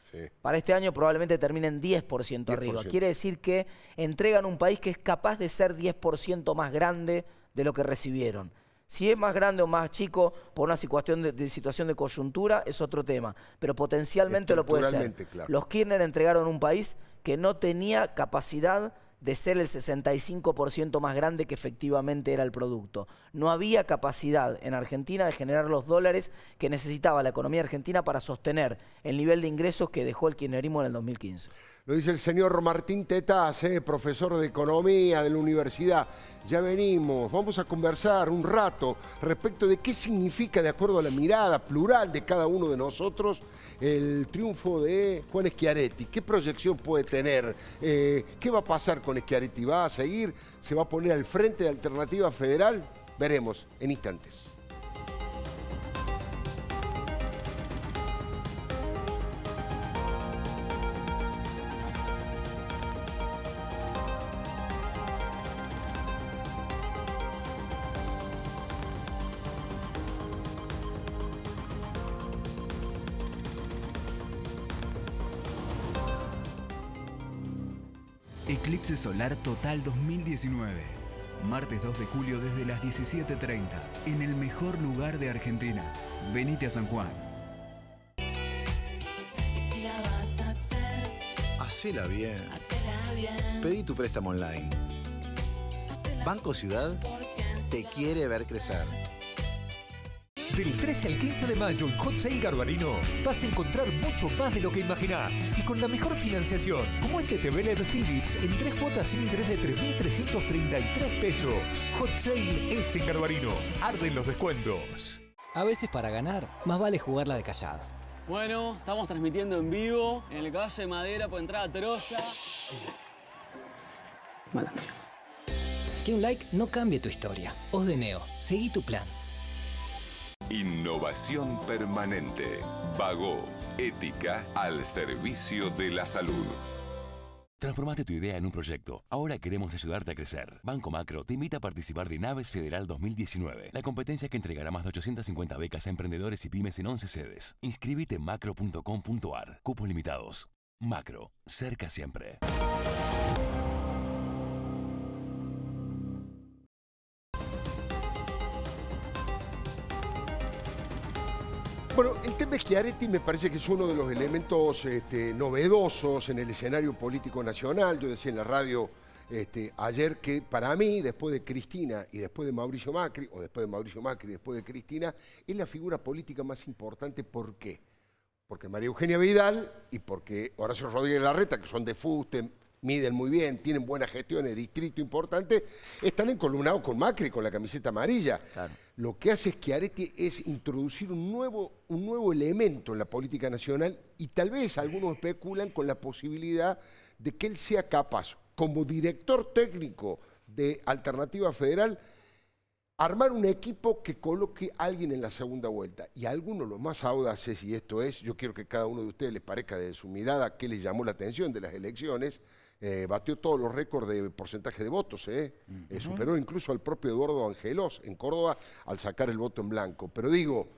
Para este año probablemente terminen 10%, arriba. Quiere decir que entregan un país que es capaz de ser 10% más grande de lo que recibieron. Si es más grande o más chico por una situación de, situación de coyuntura, es otro tema. Pero potencialmente lo puede ser. Los Kirchner entregaron un país que no tenía capacidad de ser el 65% más grande que efectivamente era el producto. No había capacidad en Argentina de generar los dólares que necesitaba la economía argentina para sostener el nivel de ingresos que dejó el kirchnerismo en el 2015. Lo dice el señor Martín Tetaz, eh, profesor de Economía de la Universidad. Ya venimos, vamos a conversar un rato respecto de qué significa, de acuerdo a la mirada plural de cada uno de nosotros, el triunfo de Juan Schiaretti. ¿Qué proyección puede tener? Eh, ¿Qué va a pasar con Schiaretti? ¿Va a seguir? ¿Se va a poner al frente de Alternativa Federal? Veremos en instantes. Solar Total 2019. Martes 2 de julio desde las 17.30, en el mejor lugar de Argentina. Venite a San Juan. bien. Pedí tu préstamo online. Banco Ciudad te quiere ver crecer. Del 13 al 15 de mayo en Hot Sale Garbarino vas a encontrar mucho más de lo que imaginás y con la mejor financiación, como este TV LED Philips en tres cuotas sin interés de 3.333 pesos. Hot Sale es en Garbarino. Arden los descuentos. A veces para ganar, más vale jugarla de callado. Bueno, estamos transmitiendo en vivo en el caballo de madera por entrada Troya. Mala. Que un like no cambie tu historia. Os de Neo, seguí tu plan. Innovación permanente. Vago. Ética al servicio de la salud. Transformaste tu idea en un proyecto. Ahora queremos ayudarte a crecer. Banco Macro te invita a participar de Naves Federal 2019, la competencia que entregará más de 850 becas a emprendedores y pymes en 11 sedes. Inscríbete en macro.com.ar. Cupos limitados. Macro, cerca siempre. Bueno, el tema Chiaretti me parece que es uno de los elementos este, novedosos en el escenario político nacional. Yo decía en la radio este, ayer que para mí, después de Cristina y después de Mauricio Macri, o después de Mauricio Macri y después de Cristina, es la figura política más importante. ¿Por qué? Porque María Eugenia Vidal y porque Horacio Rodríguez Larreta, que son de Fusten, miden muy bien, tienen buenas gestiones, distrito importante, están encolumnados con Macri, con la camiseta amarilla. Lo que hace es que Arete es introducir un nuevo, un nuevo elemento en la política nacional y tal vez algunos especulan con la posibilidad de que él sea capaz, como director técnico de Alternativa Federal, armar un equipo que coloque a alguien en la segunda vuelta. Y algunos los más audaces, y esto es, yo quiero que cada uno de ustedes les parezca desde su mirada qué les llamó la atención de las elecciones, eh, batió todos los récords de porcentaje de votos, ¿eh? Eh, superó incluso al propio Eduardo Angelos en Córdoba al sacar el voto en blanco. Pero digo,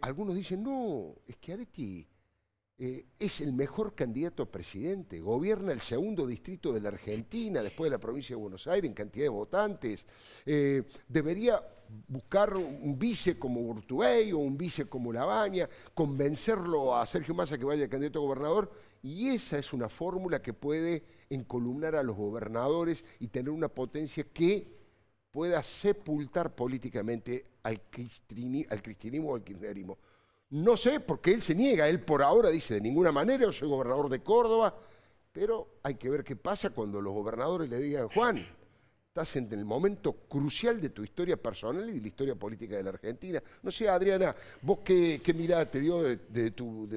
algunos dicen, no, es que Areti es el mejor candidato a presidente, gobierna el segundo distrito de la Argentina, después de la provincia de Buenos Aires, en cantidad de votantes, debería buscar un vice como Urtubey o un vice como Labaña, convencerlo a Sergio Massa que vaya candidato a gobernador y esa es una fórmula que puede encolumnar a los gobernadores y tener una potencia que pueda sepultar políticamente al, cristianismo al o al kirchnerismo. No sé, porque él se niega, él por ahora dice de ninguna manera, yo soy gobernador de Córdoba, pero hay que ver qué pasa cuando los gobernadores le digan, Juan, estás en el momento crucial de tu historia personal y de la historia política de la Argentina. No sé, Adriana, vos qué, mirada te dio de, tu,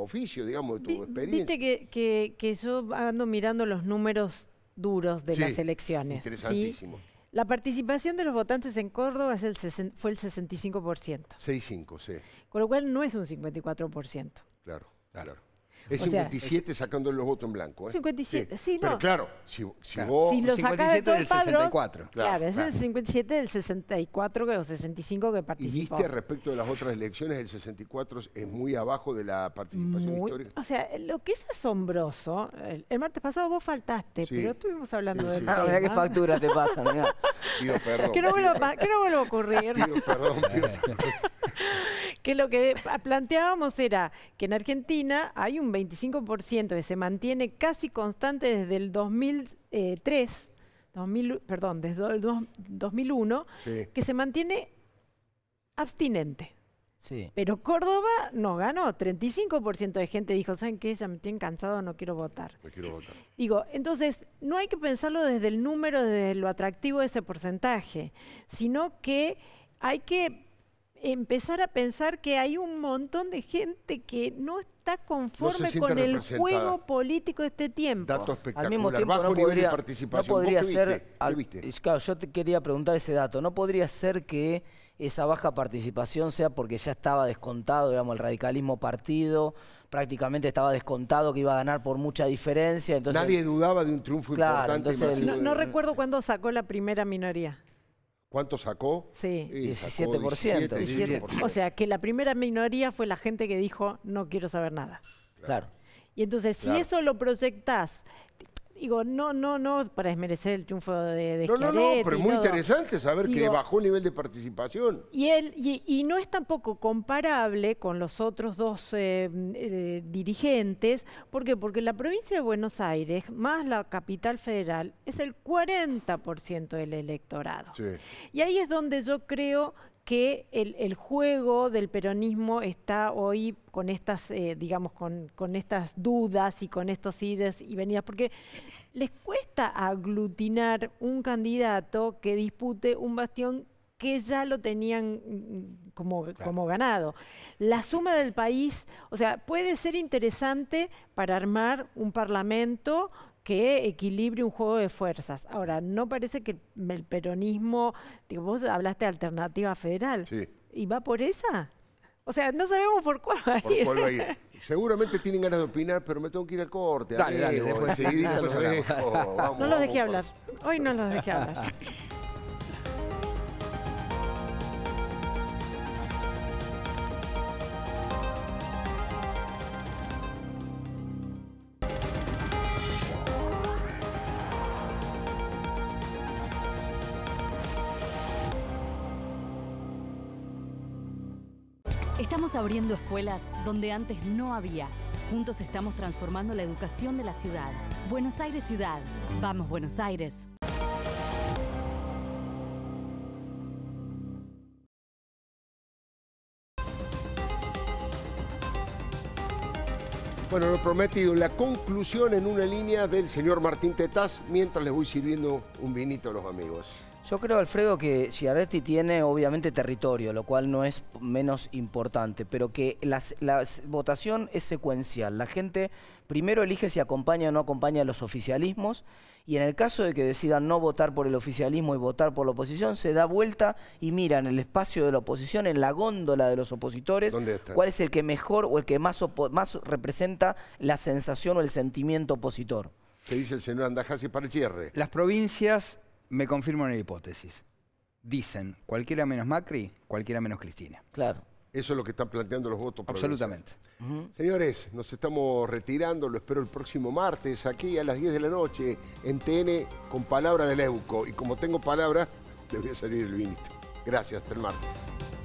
oficio, digamos, de tu experiencia. Viste que, yo ando mirando los números duros de las elecciones. Interesantísimo. La participación de los votantes en Córdoba fue el 65%. 65, sí. Con lo cual no es un 54%. Claro, claro. Es 57 sacando los votos en blanco. 57, ¿eh? sí, no. Pero claro, si, si vos... Si lo del 64. Claro, es el 57 del 64 o 65 que participó. Y viste respecto de las otras elecciones, el 64 es muy abajo de la participación histórica. O sea, lo que es asombroso, el, martes pasado vos faltaste, pero estuvimos hablando de ah, mira qué factura te pasa, mira. Pido perdón. Que no vuelva, a ocurrir. Pido perdón, perdón. que lo que planteábamos era que en Argentina hay un 25% que se mantiene casi constante desde el 2003, eh, perdón, desde el 2001, que se mantiene abstinente. Pero Córdoba no ganó. 35% de gente dijo, ¿saben qué? Ya me tienen cansado, no quiero votar. No quiero votar. Digo, entonces, no hay que pensarlo desde el número, desde lo atractivo de ese porcentaje, sino que hay que empezar a pensar que hay un montón de gente que no está conforme con el juego político de este tiempo. Dato espectacular. Al mismo tiempo, no podría, de participación. No podría ser, Claro, yo te quería preguntar ese dato. ¿No podría ser que esa baja participación sea porque ya estaba descontado, digamos, el radicalismo partido, prácticamente estaba descontado que iba a ganar por mucha diferencia. Entonces, Nadie dudaba de un triunfo importante. no, no recuerdo cuándo sacó la primera minoría. ¿Cuánto sacó? Sí, 17%. O sea, que la primera minoría fue la gente que dijo, no quiero saber nada. Claro. Y entonces, si eso lo proyectás Digo, no, no, no, para desmerecer el triunfo de, de No, no, no, pero muy interesante saber que bajó el nivel de participación. Y, él, y, no es tampoco comparable con los otros dos eh, eh, dirigentes. ¿Por qué? Porque la provincia de Buenos Aires, más la capital federal, es el 40% del electorado. Y ahí es donde yo creo que el, el, juego del peronismo está hoy con estas, eh, digamos, con, estas dudas y con estos ides y venidas, porque les cuesta aglutinar un candidato que dispute un bastión que ya lo tenían mm, mm, como, como ganado. La suma del país, o sea, puede ser interesante para armar un parlamento que equilibre un juego de fuerzas. Ahora, no parece que el peronismo, digo, vos hablaste de alternativa federal, ¿y va por esa? O sea, no sabemos por cuál va a ir. Seguramente tienen ganas de opinar, pero me tengo que ir al corte. no, los dejé hablar. Hoy no los dejé hablar. abriendo escuelas donde antes no había. Juntos estamos transformando la educación de la ciudad. Buenos Aires Ciudad. Vamos Buenos Aires. Bueno, lo prometido, la conclusión en una línea del señor Martín Tetaz, mientras les voy sirviendo un vinito a los amigos. Yo creo, Alfredo, que Ciaretti tiene obviamente territorio, lo cual no es menos importante, pero que la votación es secuencial. La gente primero elige si acompaña o no acompaña a los oficialismos y en el caso de que decidan no votar por el oficialismo y votar por la oposición, se da vuelta y mira en el espacio de la oposición, en la góndola de los opositores, cuál es el que mejor o el que más, más representa la sensación o el sentimiento opositor. ¿Qué dice el señor Andajasi para el cierre? Las provincias me en la hipótesis. Dicen, cualquiera menos Macri, cualquiera menos Cristina. Claro. Eso es lo que están planteando los votos. Absolutamente. Señores, nos estamos retirando. Lo espero el próximo martes aquí a las 10 de la noche en TN con palabra del Euco. Y como tengo palabra, le voy a salir el vinito. Gracias, hasta el martes.